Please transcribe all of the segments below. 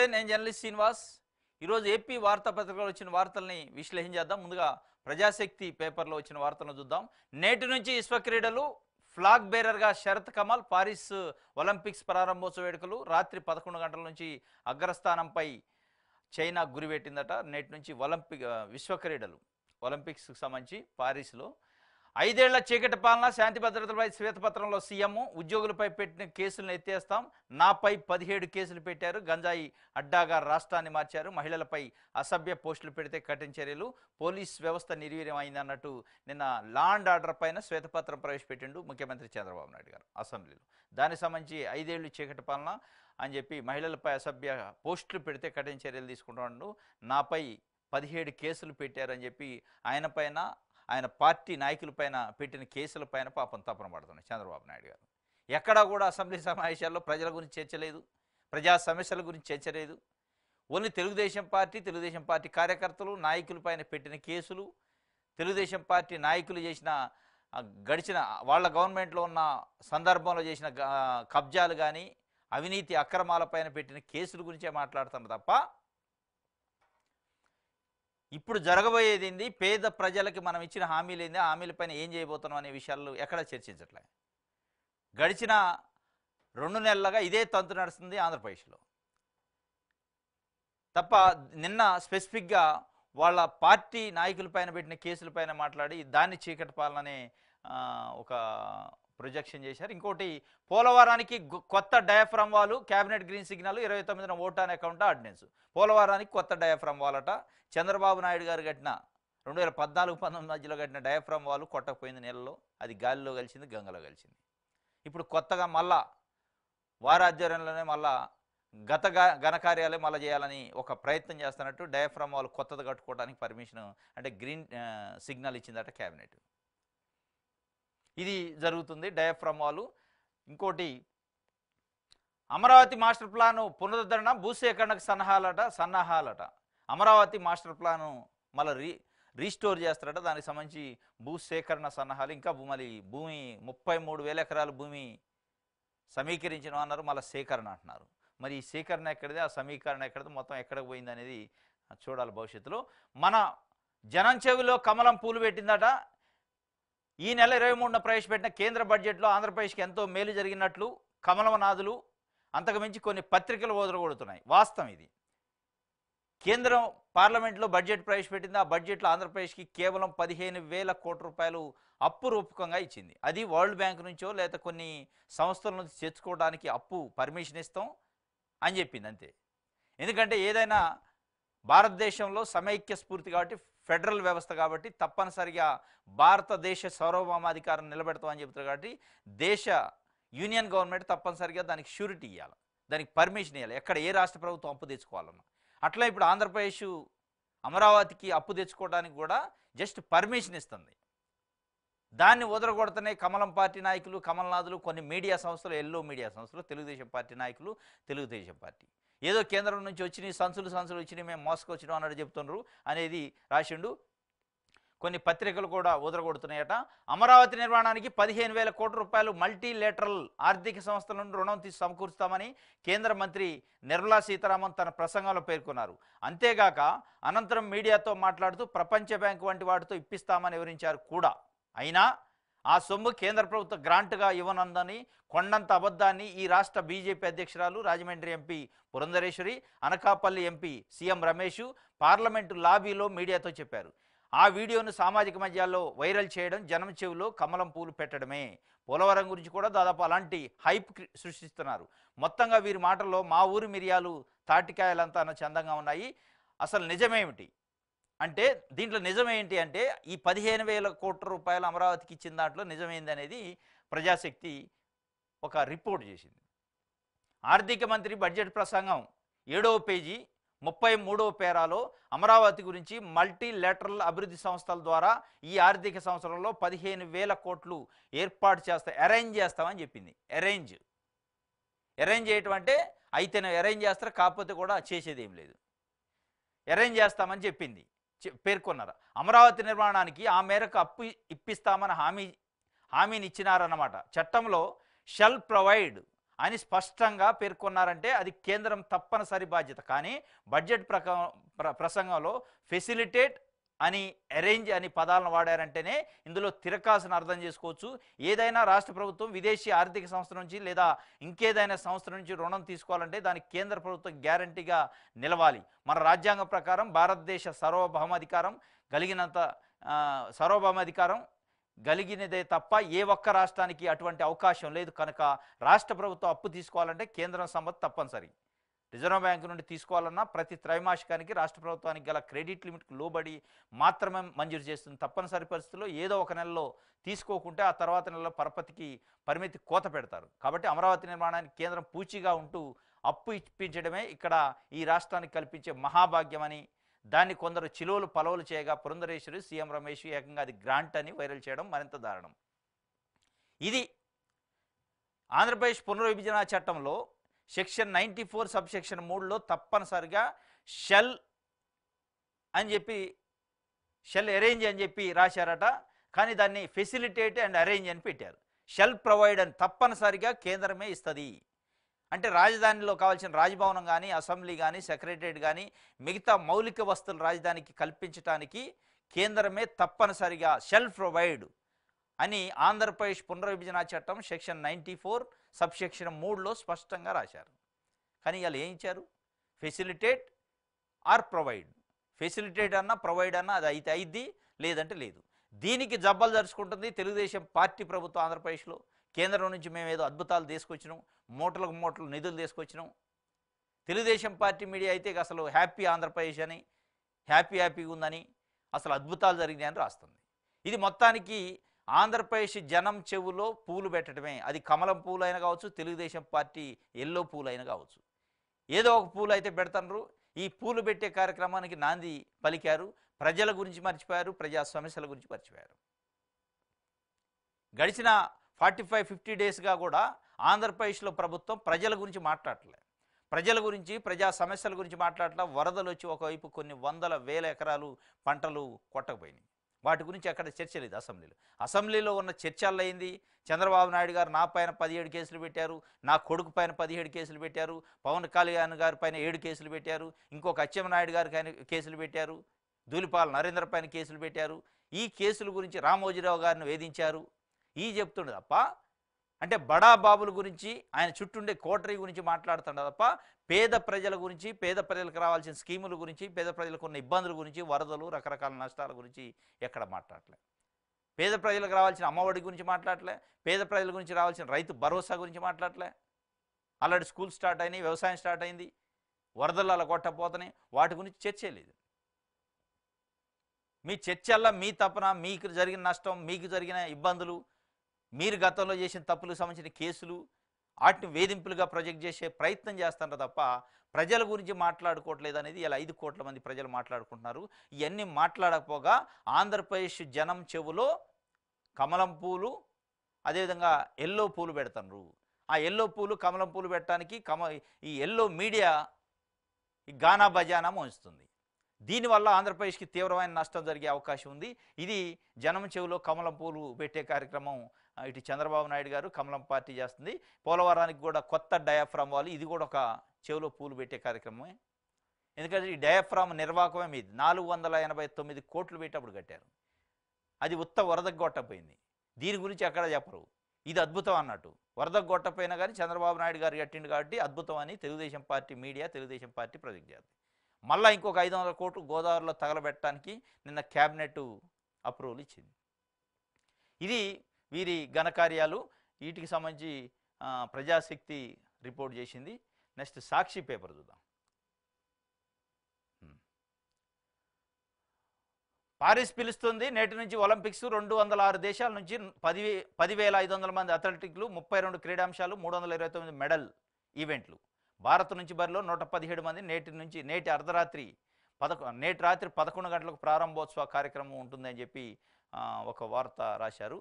నమస్తే నేను జర్నలిస్ట్ శ్రీనివాస్ ఈరోజు ఏపీ వార్తాపత్రికలో వచ్చిన వార్తల్ని విశ్లేషించేద్దాం ముందుగా ప్రజాశక్తి పేపర్లో వచ్చిన వార్తలను చూద్దాం నేటి నుంచి విశ్వక్రీడలు ఫ్లాగ్ బేరర్గా శరత్ కమల్ పారిస్ ఒలింపిక్స్ ప్రారంభోత్సవ వేడుకలు రాత్రి పదకొండు గంటల నుంచి అగ్రస్థానంపై చైనా గురిపెట్టిందట నేటి నుంచి ఒలింపిక్ విశ్వక్రీడలు ఒలింపిక్స్కి సంబంధించి పారిస్లో ఐదేళ్ల చీకటి పాలన శాంతి భద్రతలపై శ్వేతపత్రంలో సీఎం ఉద్యోగులపై పెట్టిన కేసులను ఎత్తేస్తాం నాపై పదిహేడు కేసులు పెట్టారు గంజాయి అడ్డాగా రాష్ట్రాన్ని మార్చారు మహిళలపై అసభ్య పోస్టులు పెడితే కఠిన చర్యలు పోలీస్ వ్యవస్థ నిర్వీర్యం అయిందన్నట్టు నిన్న లాండ్ ఆర్డర్ పైన శ్వేతపత్రం ప్రవేశపెట్టిండు ముఖ్యమంత్రి చంద్రబాబు నాయుడు గారు అసెంబ్లీలో దానికి సంబంధించి ఐదేళ్లు చీకటి పాలన అని చెప్పి మహిళలపై అసభ్య పోస్టులు పెడితే కఠిన చర్యలు తీసుకుంటున్నాడు నాపై పదిహేడు కేసులు పెట్టారని చెప్పి ఆయన పైన ఆయన పార్టీ నాయకులపైన పెట్టిన కేసులపైన పాపం తపన పడుతున్నాయి చంద్రబాబు నాయుడు గారు ఎక్కడా కూడా అసెంబ్లీ సమావేశాల్లో ప్రజల గురించి చేర్చలేదు ప్రజా సమస్యల గురించి చేర్చలేదు only Telugu Desam party Telugu Desam party కార్యకర్తలు నాయకులపైన పెట్టిన కేసులు తెలుగుదేశం పార్టీ నాయకులు చేసిన గడిచిన వాళ్ళ గవర్నమెంట్లో ఉన్న సందర్భంలో చేసిన కబ్జాలు కానీ అవినీతి అక్రమాలపైన పెట్టిన కేసుల గురించే మాట్లాడుతున్నారు తప్ప ఇప్పుడు జరగబోయేది ఏంది పేద ప్రజలకి మనం ఇచ్చిన హామీలు ఏంది పైన ఏం చేయబోతున్నాం అనే విషయాలు ఎక్కడా చర్చించట్లే గడిచిన రెండు నెలలుగా ఇదే తంతు నడుస్తుంది ఆంధ్రప్రదేశ్లో తప్ప నిన్న స్పెసిఫిక్గా వాళ్ళ పార్టీ నాయకులపైన పెట్టిన కేసులపైన మాట్లాడి దాన్ని చీకటి పాలననే ఒక ప్రొజెక్షన్ చేశారు ఇంకోటి పోలవరానికి కొత్త డయాఫ్రమ్ వాళ్ళు కేబినెట్ గ్రీన్ సిగ్నల్ ఇరవై తొమ్మిదిన ఓటాన్ అకౌంట్ ఆర్డినెన్స్ పోలవరానికి కొత్త డయాఫ్రమ్ వాళ్ళట చంద్రబాబు నాయుడు గారు కట్టిన రెండు వేల పద్నాలుగు పంతొమ్మిది మధ్యలో కట్టిన డయాఫ్రమ్ వాళ్ళు కొట్టకపోయింది నెలలో అది గాలిలో కలిసింది గంగలో కలిసింది ఇప్పుడు కొత్తగా మళ్ళా వారాధ్వర్యంలోనే మళ్ళా గత ఘనకార్యాలే మళ్ళీ చేయాలని ఒక ప్రయత్నం చేస్తున్నట్టు డయాఫ్రమ్ వాళ్ళు కొత్తది కట్టుకోవడానికి పర్మిషన్ అంటే గ్రీన్ సిగ్నల్ ఇచ్చిందట క్యాబినెట్ ఇది జరుగుతుంది డయాఫ్రమాలు ఇంకోటి అమరావతి మాస్టర్ ప్లాను పునరుద్ధరణ భూసేకరణకు సన్నాహాలట సన్నాహాలట అమరావతి మాస్టర్ ప్లాను మళ్ళీ రీ రీస్టోర్ చేస్తారట దానికి సంబంధించి భూసేకరణ సన్నాహాలు ఇంకా మళ్ళీ భూమి ముప్పై మూడు వేల ఎకరాల భూమి సమీకరించడం అన్నారు మళ్ళీ సేకరణ అంటున్నారు మరి ఈ సేకరణ ఎక్కడిది ఆ సమీకరణ ఎక్కడిది మొత్తం ఎక్కడికి పోయింది అనేది చూడాలి భవిష్యత్తులో మన జనం చెవిలో కమలం పూలు పెట్టిందట ఈ నెల ఇరవై మూడున ప్రవేశపెట్టిన కేంద్ర బడ్జెట్లో ఆంధ్రప్రదేశ్కి ఎంతో మేలు జరిగినట్లు కమలమనాథులు అంతకుమించి కొన్ని పత్రికలు వదలగొడుతున్నాయి వాస్తవం ఇది కేంద్రం పార్లమెంట్లో బడ్జెట్ ప్రవేశపెట్టింది ఆ బడ్జెట్లో ఆంధ్రప్రదేశ్కి కేవలం పదిహేను వేల కోట్ల రూపాయలు అప్పు రూపకంగా ఇచ్చింది అది వరల్డ్ బ్యాంక్ నుంచో లేదా కొన్ని సంస్థల నుంచి తెచ్చుకోవడానికి అప్పు పర్మిషన్ ఇస్తాం అని చెప్పింది అంతే ఎందుకంటే ఏదైనా భారతదేశంలో సమైక్య స్ఫూర్తి కాబట్టి ఫెడరల్ వ్యవస్థ కాబట్టి తప్పనిసరిగా భారతదేశ సార్వభౌమాధికారం నిలబెడతామని చెప్తారు కాబట్టి దేశ యూనియన్ గవర్నమెంట్ తప్పనిసరిగా దానికి షూరిటీ ఇవ్వాలి దానికి పర్మిషన్ ఇవ్వాలి ఎక్కడ ఏ రాష్ట్ర ప్రభుత్వం అప్పు తెచ్చుకోవాలన్నా అట్లా ఇప్పుడు ఆంధ్రప్రదేశ్ అమరావతికి అప్పు తెచ్చుకోవడానికి కూడా జస్ట్ పర్మిషన్ ఇస్తుంది దాన్ని వదలకూడతనే కమలం పార్టీ నాయకులు కమల్నాథులు కొన్ని మీడియా సంస్థలు ఎల్లో మీడియా సంస్థలు తెలుగుదేశం పార్టీ నాయకులు తెలుగుదేశం పార్టీ ఏదో కేంద్రం నుంచి వచ్చినాయి సంచులు సంచులు వచ్చినాయి మేము మోసుకొచ్చినాం అన్నట్టు చెప్తున్నారు అనేది రాసిండు కొన్ని పత్రికలు కూడా ఉదరగొడుతున్నాయట అమరావతి నిర్మాణానికి పదిహేను వేల కోట్ల రూపాయలు మల్టీలేటరల్ ఆర్థిక సంస్థల నుండి రుణం తీసి సమకూరుస్తామని కేంద్ర మంత్రి నిర్మలా సీతారామన్ తన ప్రసంగంలో పేర్కొన్నారు అంతేగాక అనంతరం మీడియాతో మాట్లాడుతూ ప్రపంచ బ్యాంకు వంటి వాటితో ఇప్పిస్తామని వివరించారు కూడా అయినా ఆ సొమ్ము కేంద్ర ప్రభుత్వ గ్రాంట్గా ఇవ్వనందని కొండంత అబద్ధాన్ని ఈ రాష్ట్ర బీజేపీ అధ్యక్షురాలు Rajahmundry MP Purandeswari Anakapalli MP CM Ramesh parliament లాబీలో మీడియాతో చెప్పారు ఆ వీడియోను సామాజిక మధ్యాల్లో వైరల్ చేయడం జనం చెవిలో కమలం పూలు పెట్టడమే పోలవరం గురించి కూడా దాదాపు అలాంటి హైప్ సృష్టిస్తున్నారు మొత్తంగా వీరి మాటల్లో మా ఊరి మిరియాలు తాటికాయలంతా అన్న చందంగా ఉన్నాయి అసలు నిజమేమిటి అంటే దీంట్లో నిజమేంటి అంటే ఈ పదిహేను వేల కోట్ల రూపాయలు అమరావతికి ఇచ్చిన దాంట్లో నిజమైంది అనేది ప్రజాశక్తి ఒక రిపోర్ట్ చేసింది ఆర్థిక మంత్రి బడ్జెట్ ప్రసంగం ఏడవ పేజీ ముప్పై మూడవ పేరాలో అమరావతి గురించి మల్టీ లెటరల్ అభివృద్ధి సంస్థల ద్వారా ఈ ఆర్థిక సంవత్సరంలో పదిహేను వేల కోట్లు ఏర్పాటు చేస్తా అరేంజ్ చేస్తామని చెప్పింది అరేంజ్ అరేంజ్ చేయటం అంటే అయితే అరేంజ్ చేస్తారు కాకపోతే కూడా చేసేది ఏం లేదు అరేంజ్ చేస్తామని చెప్పింది పేర్కొన్నారు అమరావతి నిర్మాణానికి ఆ మేరకు అప్పు ఇప్పిస్తామని హామీ హామీని ఇచ్చినారన్నమాట చట్టంలో షెల్ ప్రొవైడ్ అని స్పష్టంగా పేర్కొన్నారంటే అది కేంద్రం తప్పనిసరి బాధ్యత కానీ బడ్జెట్ ప్రసంగంలో ఫెసిలిటేట్ అని అరేంజ్ అని పదాలను వాడారంటేనే ఇందులో తిరకాసును అర్థం చేసుకోవచ్చు ఏదైనా రాష్ట్ర ప్రభుత్వం విదేశీ ఆర్థిక సంస్థ నుంచి లేదా ఇంకేదైనా సంస్థ నుంచి రుణం తీసుకోవాలంటే దానికి కేంద్ర ప్రభుత్వం గ్యారంటీగా నిలవాలి మన రాజ్యాంగం ప్రకారం భారతదేశ సార్వభౌమాధికారం కలిగినంత సార్వభౌమాధికారం కలిగినదే తప్ప ఏ ఒక్క రాష్ట్రానికి అటువంటి అవకాశం లేదు కనుక రాష్ట్ర ప్రభుత్వం అప్పు తీసుకోవాలంటే కేంద్రం సమ్మతి తప్పనిసరి రిజర్వ్ బ్యాంకు నుండి తీసుకోవాలన్నా ప్రతి త్రైమాసికానికి రాష్ట్ర ప్రభుత్వానికి గల క్రెడిట్ లిమిట్కి లోబడి మాత్రమే మంజూరు చేస్తుంది తప్పనిసరి పరిస్థితుల్లో ఏదో ఒక నెలలో తీసుకోకుంటే ఆ తర్వాత నెలలో పరపతికి పరిమితి కోత పెడతారు కాబట్టి అమరావతి నిర్మాణానికి కేంద్రం పూచీగా ఉంటూ అప్పు ఇప్పించడమే ఇక్కడ ఈ రాష్ట్రానికి కల్పించే మహాభాగ్యమని దాన్ని కొందరు చిలువలు పలవలు చేయగా పురంధరేశ్వరి సీఎం రమేష్ ఏకంగా అది గ్రాంట్ అని వైరల్ చేయడం మరింత దారుణం ఇది ఆంధ్రప్రదేశ్ పునర్విభజన చట్టంలో section ninety four sub section మూడులో తప్పనిసరిగా షెల్ అని చెప్పి షెల్ అరేంజ్ అని చెప్పి రాశారట కానీ దాన్ని ఫెసిలిటేట్ అండ్ అరేంజ్ అని పెట్టారు షెల్ ప్రొవైడ్ అని తప్పనిసరిగా కేంద్రమే ఇస్తుంది అంటే రాజధానిలో కావాల్సిన రాజభవనం కానీ అసెంబ్లీ కానీ సెక్రటరియట్ కానీ మిగతా మౌలిక వస్తువులు రాజధానికి కల్పించడానికి కేంద్రమే తప్పనిసరిగా షెల్ ప్రొవైడ్ అని ఆంధ్రప్రదేశ్ పునర్విభజన చట్టం సెక్షన్ నైంటీ ఫోర్ సబ్సెక్షన్ మూడులో స్పష్టంగా రాశారు కానీ ఇలా ఏం ఇచ్చారు ఫెసిలిటేట్ ఆర్ ప్రొవైడ్ ఫెసిలిటేట్ అన్నా ప్రొవైడ్ అన్నా అది అయితే అయింది లేదంటే లేదు దీనికి జబ్బలు జరుచుకుంటుంది తెలుగుదేశం పార్టీ ప్రభుత్వం ఆంధ్రప్రదేశ్లో కేంద్రం నుంచి మేము ఏదో అద్భుతాలు తీసుకొచ్చినాం మూటలకు మూటలు నిధులు తీసుకొచ్చినాం తెలుగుదేశం పార్టీ మీడియా అయితే అసలు హ్యాపీ ఆంధ్రప్రదేశ్ అని హ్యాపీ హ్యాపీగా ఉందని అసలు అద్భుతాలు జరిగినాయని రాస్తుంది ఇది మొత్తానికి ఆంధ్రప్రదేశ్ జనం చెవులో పూలు పెట్టడమే అది కమలం పూలు అయినా కావచ్చు తెలుగుదేశం పార్టీ ఎల్లో పూలు అయినా కావచ్చు ఏదో ఒక పూలు అయితే పెడతారు ఈ పూలు పెట్టే కార్యక్రమానికి నాంది పలికారు ప్రజల గురించి మర్చిపోయారు ప్రజా సమస్యల గురించి మర్చిపోయారు గడిచిన ఫార్టీ ఫైవ్ ఫిఫ్టీ డేస్గా కూడా ఆంధ్రప్రదేశ్లో ప్రభుత్వం ప్రజల గురించి మాట్లాడలే ప్రజల గురించి ప్రజా సమస్యల గురించి మాట్లాడలే వరదలు వచ్చి ఒకవైపు కొన్ని వందల వేల ఎకరాలు పంటలు కొట్టకపోయినాయి వాటి గురించి అక్కడ చర్చ లేదు అసెంబ్లీలో అసెంబ్లీలో ఉన్న చర్చల్లో అయింది చంద్రబాబు నాయుడు గారు నా పైన పదిహేడు కేసులు పెట్టారు నా కొడుకు పైన పదిహేడు కేసులు పెట్టారు పవన్ కళ్యాణ్ గారి పైన ఏడు కేసులు పెట్టారు ఇంకొక అచ్చెన్నాయుడు గారి పైన కేసులు పెట్టారు దూలిపాల నరేంద్ర పైన కేసులు పెట్టారు ఈ కేసుల గురించి రామోజీరావు గారిని వేధించారు ఈ చెప్తుండే తప్ప అంటే బడా బాబుల గురించి ఆయన చుట్టూండే కోటరీ గురించి మాట్లాడుతాడు తప్ప పేద ప్రజల గురించి పేద ప్రజలకు రావాల్సిన స్కీముల గురించి పేద ప్రజలకు ఉన్న ఇబ్బందుల గురించి వరదలు రకరకాల నష్టాల గురించి ఎక్కడ మాట్లాడలే పేద ప్రజలకు రావాల్సిన అమ్మఒడి గురించి మాట్లాడలే పేద ప్రజల గురించి రావాల్సిన రైతు భరోసా గురించి మాట్లాడలే ఆల్రెడీ స్కూల్ స్టార్ట్ అయినాయి వ్యవసాయం స్టార్ట్ అయింది వరదలు అలా కొట్టపోతున్నాయి వాటి గురించి చర్చే లేదు మీ చర్చల్లో మీ తపన మీకు జరిగిన నష్టం మీకు జరిగిన ఇబ్బందులు మీరు గతంలో చేసిన తప్పులకు సంబంధించిన కేసులు వాటిని వేధింపులుగా ప్రొజెక్ట్ చేసే ప్రయత్నం చేస్తున్నారు తప్ప ప్రజల గురించి మాట్లాడుకోవట్లేదు అనేది ఇలా ఐదు కోట్ల మంది ప్రజలు మాట్లాడుకుంటున్నారు ఇవన్నీ మాట్లాడకపోగా ఆంధ్రప్రదేశ్ జనం చెవులో కమలం పూలు అదేవిధంగా ఎల్లో పూలు పెడతారు ఆ ఎల్లో పూలు కమలం పూలు పెట్టడానికి కమ ఈ ఎల్లో మీడియా ఈ గానా బజానా మోస్తుంది దీనివల్ల ఆంధ్రప్రదేశ్కి తీవ్రమైన నష్టం జరిగే అవకాశం ఉంది ఇది జనం చెవులో కమలం పూలు పెట్టే కార్యక్రమం ఇటు చంద్రబాబు నాయుడు గారు కమలం పార్టీ చేస్తుంది పోలవరానికి కూడా కొత్త డయాఫ్రామ్ వాళ్ళు ఇది కూడా ఒక చెవిలో పూలు పెట్టే కార్యక్రమమే ఎందుకంటే ఈ డయాఫ్రామ్ నిర్వాహకమే మీది నాలుగు వందల ఎనభై తొమ్మిది కోట్లు అప్పుడు కట్టారు అది ఉత్త వరదకు గొట్టపోయింది దీని గురించి ఎక్కడ చెప్పరు ఇది అద్భుతం అన్నట్టు వరదకు గొట్టపోయినా కానీ చంద్రబాబు నాయుడు గారు కట్టిండు కాబట్టి అద్భుతం అని Telugu Desam party media Telugu Desam party project మళ్ళీ ఇంకొక ఐదు వందల కోట్లు గోదావరిలో తగలబెట్టడానికి నిన్న క్యాబినెట్ అప్రూవల్ ఇచ్చింది ఇది వీరి ఘనకార్యాలు వీటికి సంబంధించి ప్రజాశక్తి రిపోర్ట్ చేసింది నెక్స్ట్ సాక్షి పేపర్ చూద్దాం పారిస్ పిలుస్తుంది నేటి నుంచి ఒలింపిక్స్ రెండు వందల ఆరు దేశాల నుంచి పది పదివేల ఐదు వందల మంది అథ్లెటిక్లు ముప్పై రెండు క్రీడాంశాలు మూడు వందల ఇరవై తొమ్మిది మెడల్ ఈవెంట్లు భారత్ నుంచి బరిలో నూట పదిహేడు మంది నేటి నుంచి నేటి అర్ధరాత్రి పదకొ నేటి రాత్రి పదకొండు గంటలకు ప్రారంభోత్సవ కార్యక్రమం ఉంటుందని చెప్పి ఒక వార్త రాశారు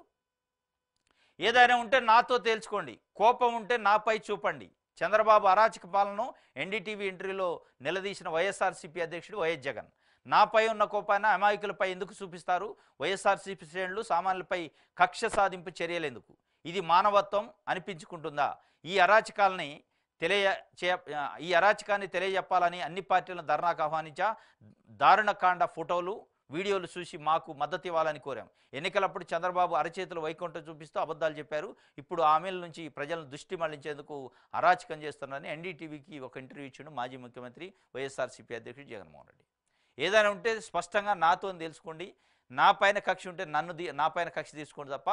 ఏదైనా ఉంటే నాతో తేల్చుకోండి కోపం ఉంటే నాపై చూపండి చంద్రబాబు అరాచక పాలన ఎన్డీటీవీ ఇంటర్వ్యూలో నిలదీసిన వైఎస్ఆర్సీపీ అధ్యక్షుడు వైఎస్ జగన్ నాపై ఉన్న కోపాన్ని అమాయకులపై ఎందుకు చూపిస్తారు వైఎస్ఆర్సీపీ శ్రేణులు సామాన్యులపై కక్ష సాధింపు చర్యలెందుకు ఇది మానవత్వం అనిపించుకుంటుందా ఈ అరాచకాలని తెలియ ఈ అరాచకాన్ని తెలియజెప్పాలని అన్ని పార్టీలను ధర్నాకు ఆహ్వానించా దారుణకాండ ఫోటోలు వీడియోలు చూసి మాకు మద్దతు ఇవ్వాలని కోరాం ఎన్నికలప్పుడు చంద్రబాబు అరచేతులు వైకుంఠం చూపిస్తూ అబద్ధాలు చెప్పారు ఇప్పుడు ఆమెల నుంచి ప్రజలను దృష్టి మళ్లించేందుకు అరాచకం చేస్తున్నారని ఎన్డీటీవీకి ఒక ఇంటర్వ్యూ ఇచ్చిండు మాజీ ముఖ్యమంత్రి వైఎస్ఆర్సీపీ అధ్యక్షుడు జగన్మోహన్ రెడ్డి ఏదైనా ఉంటే స్పష్టంగా నాతో తెలుసుకోండి నా పైన కక్ష ఉంటే నన్ను నా పైన కక్ష తీసుకోండి తప్ప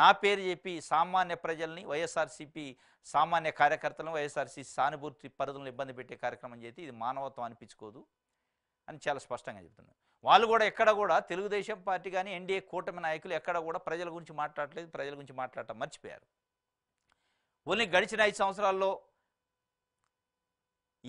నా పేరు చెప్పి సామాన్య ప్రజల్ని వైఎస్ఆర్సీపీ సామాన్య కార్యకర్తలను వైఎస్ఆర్సీ సానుభూతి పరిధులను ఇబ్బంది పెట్టే కార్యక్రమం చేసి ఇది మానవత్వం అనిపించుకోదు అని చాలా స్పష్టంగా చెప్తున్నాను వాళ్ళు కూడా ఎక్కడ కూడా తెలుగుదేశం పార్టీ కానీ ఎన్డీఏ కూటమి నాయకులు ఎక్కడ కూడా ప్రజల గురించి మాట్లాడలేదు ప్రజల గురించి మాట్లాడటం మర్చిపోయారు ఓన్లీ గడిచిన ఐదు సంవత్సరాల్లో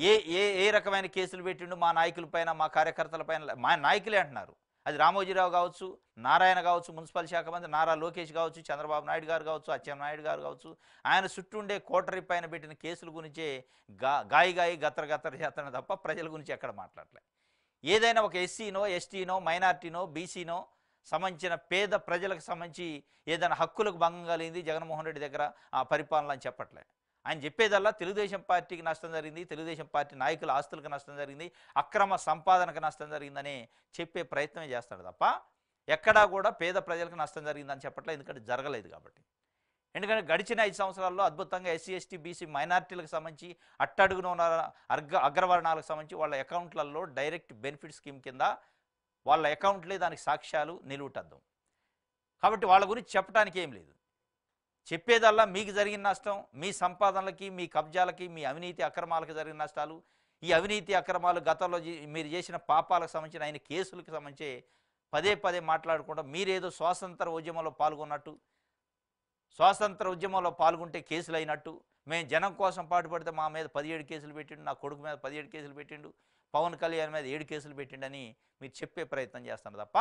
ఏ ఏ ఏ రకమైన కేసులు పెట్టిండు మా నాయకులపైన మా కార్యకర్తలపైన మా నాయకులే అంటున్నారు అది రామోజీరావు కావచ్చు నారాయణ కావచ్చు మున్సిపల్ శాఖ మంది నారా లోకేష్ కావచ్చు చంద్రబాబు నాయుడు గారు కావచ్చు అచ్చెన్నాయుడు గారు కావచ్చు ఆయన చుట్టూండే కోటరీ పైన పెట్టిన కేసుల గురించే గా గాయి గాయి గత్తర గత్తర చేస్తాను తప్ప ప్రజల గురించి ఎక్కడ మాట్లాడలేదు ఏదైనా ఒక ఎస్సీనో ఎస్టీనో మైనార్టీనో బీసీనో సంబంధించిన పేద ప్రజలకు సంబంధించి ఏదైనా హక్కులకు భంగం కలిగింది జగన్మోహన్ రెడ్డి దగ్గర ఆ పరిపాలన అని చెప్పట్లే ఆయన చెప్పేదల్లా తెలుగుదేశం పార్టీకి నష్టం జరిగింది తెలుగుదేశం పార్టీ నాయకుల ఆస్తులకు నష్టం జరిగింది అక్రమ సంపాదనకు నష్టం జరిగిందని చెప్పే ప్రయత్నమే చేస్తాడు తప్ప ఎక్కడా కూడా పేద ప్రజలకు నష్టం జరిగిందని చెప్పట్లే ఎందుకంటే జరగలేదు కాబట్టి ఎందుకంటే గడిచిన ఐదు సంవత్సరాల్లో అద్భుతంగా ఎస్సీ ఎస్టీ బీసీ మైనార్టీలకు సంబంధించి అట్టడుగున ఉన్న అర్గ అగ్రవర్ణాలకు సంబంధించి వాళ్ళ అకౌంట్లలో డైరెక్ట్ బెనిఫిట్ స్కీమ్ కింద వాళ్ళ అకౌంట్లే దానికి సాక్ష్యాలు నిలువుటద్దాం కాబట్టి వాళ్ళ గురించి చెప్పడానికి ఏం లేదు చెప్పేదల్లా మీకు జరిగిన నష్టం మీ సంపాదనలకి మీ కబ్జాలకి మీ అవినీతి అక్రమాలకు జరిగిన నష్టాలు ఈ అవినీతి అక్రమాలు గతంలో మీరు చేసిన పాపాలకు సంబంధించిన ఆయన కేసులకు సంబంధించి పదే పదే మాట్లాడకుండా మీరేదో స్వాతంత్ర ఉద్యమంలో పాల్గొన్నట్టు స్వాతంత్ర ఉద్యమంలో పాల్గొంటే కేసులు అయినట్టు మేము జనం కోసం పాటుపడితే మా మీద పదిహేడు కేసులు పెట్టిండు నా కొడుకు మీద పదిహేడు కేసులు పెట్టిండు పవన్ కళ్యాణ్ మీద ఏడు కేసులు పెట్టిండని మీరు చెప్పే ప్రయత్నం చేస్తాను తప్ప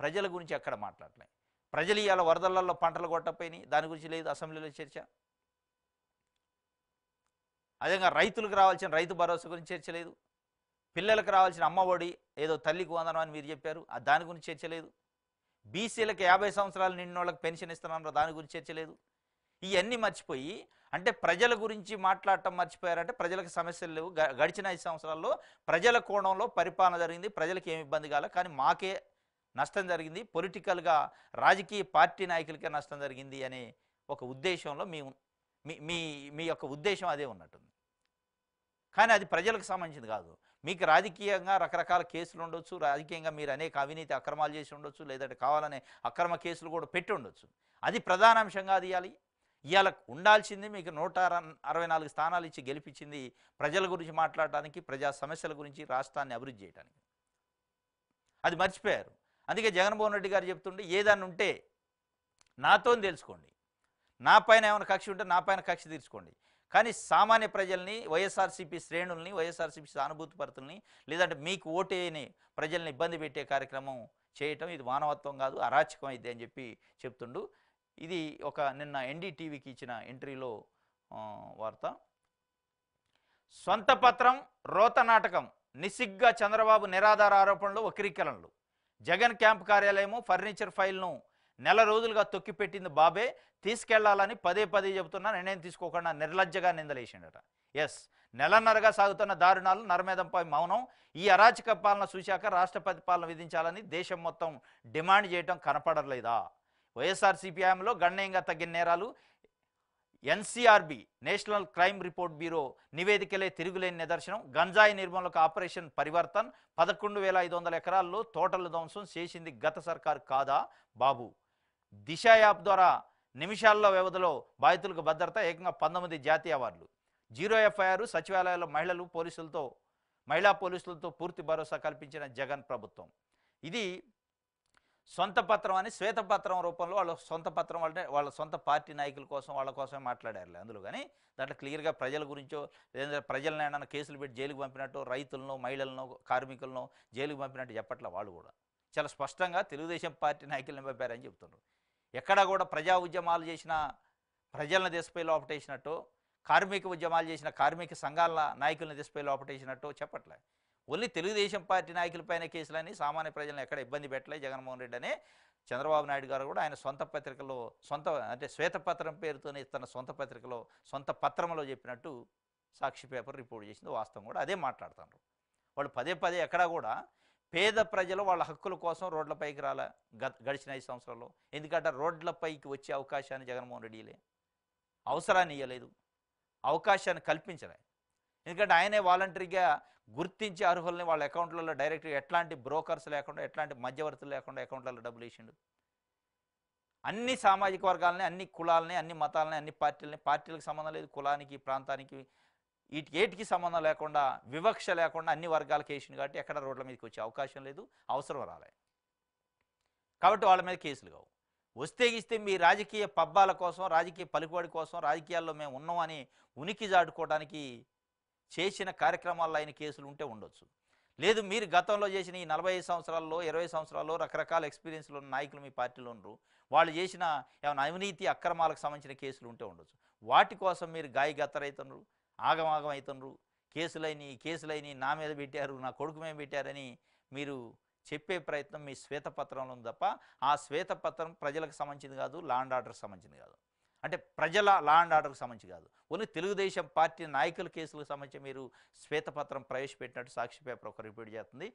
ప్రజల గురించి ఎక్కడ మాట్లాడలే ప్రజలు ఇవాళ వరదలలో పంటలు కొట్టపోయినాయి దాని గురించి లేదు అసెంబ్లీలో చర్చ అదేగా రైతులకు రావాల్సిన రైతు భరోసా గురించి చర్చ లేదు పిల్లలకు రావాల్సిన అమ్మఒడి ఏదో తల్లికి వందనం అని మీరు చెప్పారు దాని గురించి చర్చ లేదు బీసీలకు యాభై సంవత్సరాలు నిన్న వాళ్ళకి పెన్షన్ ఇస్తున్నాను దాని గురించి చర్చలేదు ఇవన్నీ మర్చిపోయి అంటే ప్రజల గురించి మాట్లాడటం మర్చిపోయారంటే ప్రజలకు సమస్యలు లేవు గడిచిన ఐదు సంవత్సరాల్లో ప్రజల కోణంలో పరిపాలన జరిగింది ప్రజలకు ఏమి ఇబ్బంది కాలే కానీ మాకే నష్టం జరిగింది పొలిటికల్గా రాజకీయ పార్టీ నాయకులకే నష్టం జరిగింది అనే ఒక ఉద్దేశంలో మీ మీ మీ యొక్క ఉద్దేశం అదే ఉన్నట్టుంది కానీ అది ప్రజలకు సంబంధించింది కాదు మీకు రాజకీయంగా రకరకాల కేసులు ఉండొచ్చు రాజకీయంగా మీరు అనేక అవినీతి అక్రమాలు చేసి ఉండొచ్చు లేదంటే కావాలనే అక్రమ కేసులు కూడా పెట్టి ఉండొచ్చు అది ప్రధాన అంశంగా అది ఇవ్వాలి ఇవాళ ఉండాల్సింది మీకు నూట అరవై నాలుగు స్థానాలు ఇచ్చి గెలిపించింది ప్రజల గురించి మాట్లాడటానికి ప్రజా సమస్యల గురించి రాష్ట్రాన్ని అభివృద్ధి చేయడానికి అది మర్చిపోయారు అందుకే జగన్మోహన్ రెడ్డి గారు చెప్తుంటే ఏదన్నా ఉంటే నాతో తెలుసుకోండి నా పైన ఏమైనా కక్ష ఉంటే నా పైన కక్ష తీర్చుకోండి కానీ సామాన్య ప్రజల్ని వైఎస్ఆర్సీపీ శ్రేణుల్ని వైఎస్ఆర్సీపీ సానుభూతిపరుతుల్ని లేదంటే మీకు ఓటేని ప్రజల్ని ఇబ్బంది పెట్టే కార్యక్రమం చేయటం ఇది మానవత్వం కాదు అరాచకం అయితే అని చెప్పి చెప్తుండు ఇది ఒక నిన్న ఎన్డీటీవీకి ఇచ్చిన ఎంట్రీలో వార్త సొంత పత్రం రోత నాటకం నిసిగ్గా చంద్రబాబు నిరాధార ఆరోపణలు వక్రీకరణలు జగన్ క్యాంప్ కార్యాలయము ఫర్నిచర్ ఫైల్ను నెల రోజులుగా తొక్కిపెట్టింది బాబే తీసుకెళ్లాలని పదే పదే చెబుతున్నా నిర్ణయం తీసుకోకుండా నిర్లజ్జగా నిందలేసిండట ఎస్ నెలన్నరగా సాగుతున్న దారుణాలు నరమేధంపై మౌనం ఈ అరాచక పాలన చూశాక రాష్ట్రపతి పాలన విధించాలని దేశం మొత్తం డిమాండ్ చేయటం కనపడలేదా వైఎస్ఆర్ సిపిఐఎంలో గణనీయంగా తగ్గిన నేరాలు NCRB national crime report bureau నివేదికలే తిరుగులేని నిదర్శనం గంజాయి నిర్మూలనకు ఆపరేషన్ పరివర్తన్ పదకొండు వేల ఐదు వందల ఎకరాల్లో తోటల ధ్వంసం చేసింది గత సర్కారు కాదా బాబు దిశ యాప్ ద్వారా నిమిషాల్లో వ్యవధిలో బాధితులకు భద్రత ఏకంగా పంతొమ్మిది జాతీయ అవార్డులు జీరో ఎఫ్ఐఆర్ సచివాలయాల్లో మహిళలు పోలీసులతో మహిళా పోలీసులతో పూర్తి భరోసా కల్పించిన జగన్ ప్రభుత్వం ఇది సొంత పత్రం అని శ్వేతపత్రం రూపంలో వాళ్ళ సొంత పత్రం వాళ్ళే వాళ్ళ సొంత పార్టీ నాయకుల కోసం వాళ్ళ కోసమే మాట్లాడారులే అందులో కానీ దాంట్లో క్లియర్గా ప్రజల గురించో లేదంటే ప్రజలను ఏమైనా కేసులు పెట్టి జైలుకు పంపినట్టు రైతులను మహిళలను కార్మికులను జైలుకు పంపినట్టు చెప్పట్ల వాళ్ళు కూడా చాలా స్పష్టంగా తెలుగుదేశం పార్టీ నాయకులను పంపారని చెప్తున్నారు ఎక్కడ కూడా ప్రజా ఉద్యమాలు చేసిన ప్రజలను దిశపై లోపటేసినట్టు కార్మిక ఉద్యమాలు చేసిన కార్మిక సంఘాల నాయకులను దిశపై లోపటేసినట్టు చెప్పట్లే ఓన్లీ తెలుగుదేశం పార్టీ నాయకులపైన కేసులని సామాన్య ప్రజలను ఎక్కడ ఇబ్బంది పెట్టలే జగన్మోహన్ రెడ్డి అని చంద్రబాబు నాయుడు గారు కూడా ఆయన సొంత పత్రికలో సొంత అంటే శ్వేతపత్రం పేరుతోనే తన సొంత పత్రికలో సొంత పత్రంలో చెప్పినట్టు సాక్షి పేపర్ రిపోర్ట్ చేసింది వాస్తవం కూడా అదే మాట్లాడుతున్నారు వాళ్ళు పదే పదే ఎక్కడా కూడా పేద ప్రజలు వాళ్ళ హక్కుల కోసం రోడ్లపైకి రాలే గడిచిన ఐదు సంవత్సరాల్లో ఎందుకంటే రోడ్లపైకి వచ్చే అవకాశాన్ని జగన్మోహన్ రెడ్డిలే అవసరాన్ని ఇవ్వలేదు అవకాశాన్ని కల్పించలే ఎందుకంటే ఆయనే వాలంటరీగా గుర్తించే అర్హుల్ని వాళ్ళ అకౌంట్లలో డైరెక్ట్గా ఎట్లాంటి బ్రోకర్స్ లేకుండా ఎట్లాంటి మధ్యవర్తులు లేకుండా అకౌంట్లలో డబ్బులు వేసిండు అన్ని సామాజిక వర్గాలని అన్ని కులాలని అన్ని మతాలని అన్ని పార్టీలని పార్టీలకు సంబంధం లేదు కులానికి ప్రాంతానికి వీటి ఏటికి సంబంధం లేకుండా వివక్ష లేకుండా అన్ని వర్గాలు వేసింది కాబట్టి ఎక్కడ రోడ్ల మీదకి వచ్చే అవకాశం లేదు అవసరం రాలే కాబట్టి వాళ్ళ మీద కేసులు కావు వస్తే ఇస్తే మీ రాజకీయ పబ్బాల కోసం రాజకీయ పలుకుబడి కోసం రాజకీయాల్లో మేము ఉన్నామని ఉనికి జాడుకోవడానికి చేసిన కార్యక్రమాల్లో ఆయన కేసులు ఉంటే ఉండొచ్చు లేదు మీరు గతంలో చేసిన ఈ నలభై సంవత్సరాల్లో ఇరవై సంవత్సరాల్లో రకరకాల ఎక్స్పీరియన్స్లు ఉన్న నాయకులు మీ పార్టీలో ఉండరు వాళ్ళు చేసిన ఏమైనా అవినీతి అక్రమాలకు సంబంధించిన కేసులు ఉంటే ఉండొచ్చు వాటి కోసం మీరు గాయగత్తరైతున్నారు ఆగమాగం అవుతున్నారు కేసులైని కేసులైని నా మీద పెట్టారు నా కొడుకు మీద పెట్టారని మీరు చెప్పే ప్రయత్నం మీ శ్వేతపత్రంలో ఉంది తప్ప ఆ శ్వేతపత్రం ప్రజలకు సంబంధించింది కాదు లా అండ్ ఆర్డర్కి సంబంధించింది కాదు అంటే ప్రజల లా అండ్ ఆర్డర్కి సంబంధించి కాదు ఓన్లీ తెలుగుదేశం పార్టీ నాయకుల కేసులకు సంబంధించి మీరు శ్వేతపత్రం ప్రవేశపెట్టినట్టు సాక్షి పేపర్ ఒక రిపీట్ చేస్తుంది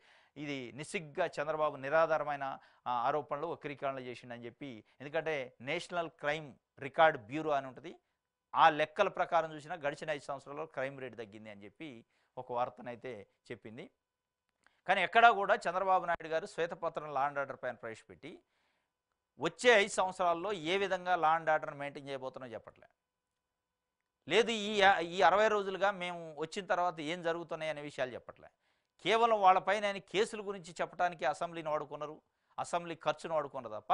ఇది నిసిగ్గా చంద్రబాబు నిరాధారమైన ఆరోపణలు వక్రీకరణలు చేసిండని చెప్పి ఎందుకంటే నేషనల్ క్రైమ్ రికార్డ్ బ్యూరో అని ఉంటుంది ఆ లెక్కల ప్రకారం చూసినా గడిచిన ఐదు సంవత్సరాల్లో క్రైమ్ రేట్ తగ్గింది అని చెప్పి ఒక వార్తనైతే చెప్పింది కానీ ఎక్కడా కూడా చంద్రబాబు నాయుడు గారు శ్వేతపత్రం లా అండ్ ఆర్డర్ పైన ప్రవేశపెట్టి వచ్చే ఐదు సంవత్సరాల్లో ఏ విధంగా లా అండ్ ఆర్డర్ మెయింటైన్ చేయబోతున్నా చెప్పట్లే లేదు ఈ ఈ అరవై రోజులుగా మేము వచ్చిన తర్వాత ఏం జరుగుతున్నాయి అనే విషయాలు చెప్పట్లే కేవలం వాళ్ళపైన కేసుల గురించి చెప్పడానికి అసెంబ్లీని వాడుకున్నారు అసెంబ్లీ ఖర్చును వాడుకున్నారు తప్ప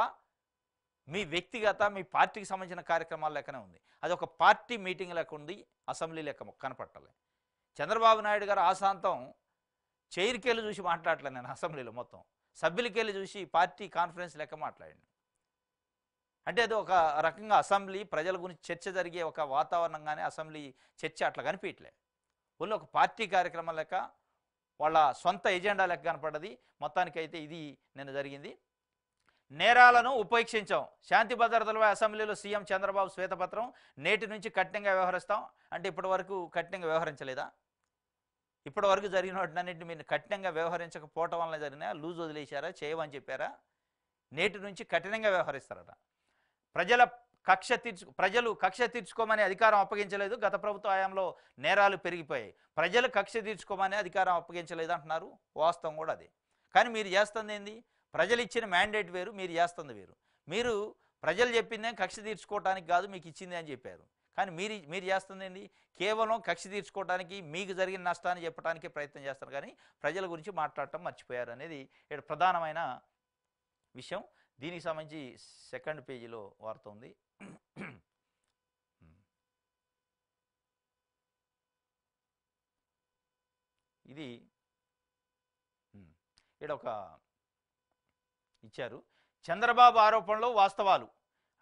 మీ వ్యక్తిగత మీ పార్టీకి సంబంధించిన కార్యక్రమాల లెక్కనే ఉంది అది ఒక పార్టీ మీటింగ్ లెక్క ఉంది అసెంబ్లీ లెక్క కనపట్టలే చంద్రబాబు నాయుడు గారు ఆశాంతం చైర్కెళ్ళి చూసి మాట్లాడలే నేను అసెంబ్లీలో మొత్తం సభ్యులకెళ్ళి చూసి పార్టీ కాన్ఫరెన్స్ లెక్క మాట్లాడింది అంటే అది ఒక రకంగా అసెంబ్లీ ప్రజల గురించి చర్చ జరిగే ఒక వాతావరణంగానే అసెంబ్లీ చర్చ అట్లా కనిపించలే ఓన్లీ ఒక పార్టీ కార్యక్రమం లెక్క వాళ్ళ సొంత ఎజెండా లెక్క కనపడ్డది మొత్తానికైతే ఇది నిన్న జరిగింది నేరాలను ఉపేక్షించాం శాంతి భద్రతలపై అసెంబ్లీలో సీఎం చంద్రబాబు శ్వేతపత్రం నేటి నుంచి కఠినంగా వ్యవహరిస్తాం అంటే ఇప్పటి వరకు కఠినంగా వ్యవహరించలేదా ఇప్పటి వరకు జరిగిన వాటినన్నింటిని మీరు కఠినంగా వ్యవహరించకపోవటం వల్ల జరిగినా లూజ్ వదిలేశారా చేయమని చెప్పారా నేటి నుంచి కఠినంగా వ్యవహరిస్తారట ప్రజల కక్ష తీర్చు ప్రజలు కక్ష తీర్చుకోమని అధికారం అప్పగించలేదు గత ప్రభుత్వ హయాంలో నేరాలు పెరిగిపోయాయి ప్రజలు కక్ష తీర్చుకోమని అధికారం అప్పగించలేదు అంటున్నారు వాస్తవం కూడా అది కానీ మీరు చేస్తుంది ఏంది ప్రజలు ఇచ్చిన మ్యాండేట్ వేరు మీరు చేస్తుంది వేరు మీరు ప్రజలు చెప్పిందే కక్ష తీర్చుకోవటానికి కాదు మీకు ఇచ్చింది అని చెప్పారు కానీ మీరు మీరు చేస్తుందండి కేవలం కక్ష తీర్చుకోవడానికి మీకు జరిగిన నష్టాన్ని చెప్పడానికి ప్రయత్నం చేస్తారు కానీ ప్రజల గురించి మాట్లాడటం మర్చిపోయారు అనేది ఇక్కడ ప్రధానమైన విషయం దీనికి సంబంధించి సెకండ్ పేజీలో వార్త ఉంది ఇది ఇక్కడ ఒక ఇచ్చారు చంద్రబాబు ఆరోపణలో వాస్తవాలు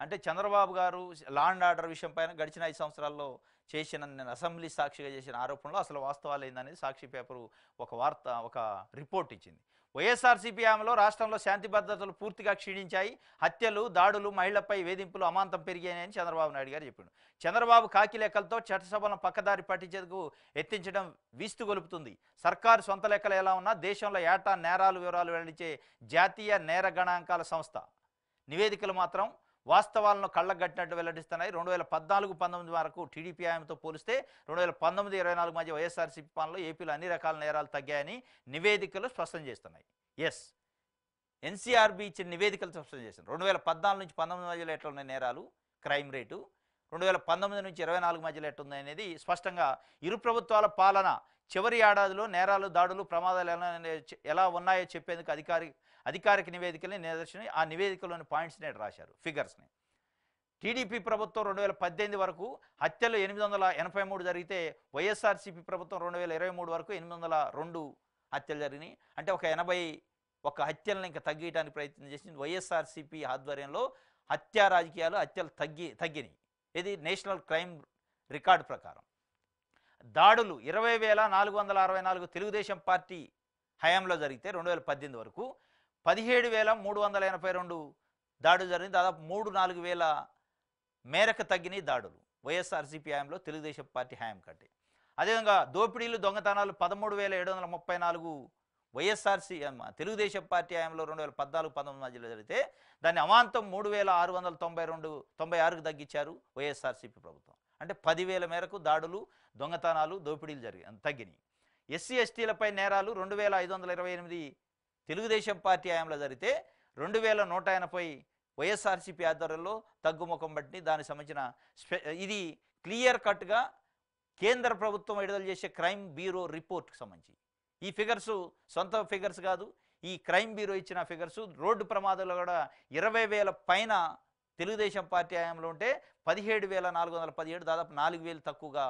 అంటే చంద్రబాబు గారు లాండ్ ఆర్డర్ విషయం పైన గడిచిన ఐదు సంవత్సరాల్లో చేసిన నేను అసెంబ్లీ సాక్షిగా చేసిన ఆరోపణలో అసలు వాస్తవాలు ఏందనేది సాక్షి పేపరు ఒక వార్త ఒక రిపోర్ట్ ఇచ్చింది వైఎస్ఆర్సీపీ ఆమెలో రాష్ట్రంలో శాంతి భద్రతలు పూర్తిగా క్షీణించాయి హత్యలు దాడులు మహిళలపై వేధింపులు అమాంతం పెరిగాయని చంద్రబాబు నాయుడు గారు చెప్పాడు చంద్రబాబు కాకి లెక్కలతో చట్టసభలను పక్కదారి పట్టించేందుకు ఎత్తించడం వీస్తుగొలుపుతుంది సర్కారు సొంత లెక్కలు ఎలా ఉన్నా దేశంలో ఏటా నేరాలు వివరాలు వెల్లడించే జాతీయ నేర గణాంకాల సంస్థ నివేదికలు మాత్రం వాస్తవాలను కళ్ళగట్టినట్టు వెల్లడిస్తున్నాయి రెండు వేల పద్నాలుగు పంతొమ్మిది వరకు టీడీపీ ఆయనతో పోలిస్తే రెండు వేల పంతొమ్మిది ఇరవై నాలుగు మధ్య వైఎస్ఆర్సీపీ పాలనలో ఏపీలో అన్ని రకాల నేరాలు తగ్గాయని నివేదికలు స్పష్టం చేస్తున్నాయి ఎస్ ఎన్సీఆర్బీ ఇచ్చిన నివేదికలు స్పష్టం చేస్తుంది రెండు వేల పద్నాలుగు నుంచి పంతొమ్మిది మధ్యలో ఎట్లా ఉన్నాయి నేరాలు క్రైమ్ రేటు రెండు వేల పంతొమ్మిది నుంచి ఇరవై నాలుగు మధ్యలో ఎట్టుంది అనేది స్పష్టంగా ఇరు ప్రభుత్వాల పాలన చివరి ఏడాదిలో నేరాలు దాడులు ప్రమాదాలు ఎలా ఎలా ఉన్నాయో చెప్పేందుకు అధికారి అధికారిక నివేదికలని నిదర్శనం ఆ నివేదికలోని పాయింట్స్ రాశారు ఫిగర్స్ని టీడీపీ ప్రభుత్వం రెండు వేల పద్దెనిమిది వరకు హత్యలు ఎనిమిది వందల ఎనభై మూడు జరిగితే వైఎస్ఆర్సీపీ ప్రభుత్వం రెండు వేల ఇరవై మూడు వరకు ఎనిమిది వందల రెండు హత్యలు జరిగినాయి అంటే ఒక ఎనభై ఒక హత్యలను ఇంకా తగ్గించడానికి ప్రయత్నం చేసింది వైఎస్ఆర్సీపీ ఆధ్వర్యంలో హత్యా రాజకీయాలు హత్యలు తగ్గి తగ్గినాయి ఇది నేషనల్ క్రైమ్ రికార్డు ప్రకారం దాడులు ఇరవై వేల నాలుగు వందల అరవై నాలుగు తెలుగుదేశం పార్టీ హయాంలో జరిగితే రెండు వేల పద్దెనిమిది వరకు పదిహేడు వేల మూడు వందల ఎనభై రెండు దాడులు జరిగింది దాదాపు మూడు నాలుగు వేల మేరకు తగ్గిన దాడులు వైఎస్ఆర్సీపీ హయాంలో తెలుగుదేశం పార్టీ హయాం కంటే అదేవిధంగా దోపిడీలు దొంగతనాలు పదమూడు వేల ఏడు వందల ముప్పై నాలుగు వైఎస్ఆర్సీ తెలుగుదేశం పార్టీ హయాంలో రెండు వేల పద్నాలుగు పంతొమ్మిది మధ్యలో జరిగితే దాన్ని అమాంతం మూడు వేల ఆరు వందల తొంభై రెండు తొంభై ఆరుకు తగ్గించారు వైఎస్ఆర్సీపీ ప్రభుత్వం అంటే పదివేల మేరకు దాడులు దొంగతనాలు దోపిడీలు జరిగి తగ్గినాయి ఎస్సీ ఎస్టీలపై నేరాలు రెండు వేల ఐదు వందల ఇరవై ఎనిమిది తెలుగుదేశం పార్టీ హయాంలో జరిగితే రెండు వేల నూట ఎనభై వైఎస్ఆర్సీపీ ఆధ్వర్యంలో తగ్గుముఖం పట్టి దానికి సంబంధించిన స్పె ఇది క్లియర్ కట్గా కేంద్ర ప్రభుత్వం విడుదల చేసే క్రైమ్ బ్యూరో రిపోర్ట్కి సంబంధించి ఈ ఫిగర్స్ సొంత ఫిగర్స్ కాదు ఈ క్రైమ్ బ్యూరో ఇచ్చిన ఫిగర్స్ రోడ్డు ప్రమాదాలు కూడా ఇరవై వేల పైన తెలుగుదేశం పార్టీ హయాంలో ఉంటే పదిహేడు వేల నాలుగు వందల పదిహేడు దాదాపు నాలుగు వేలు తక్కువగా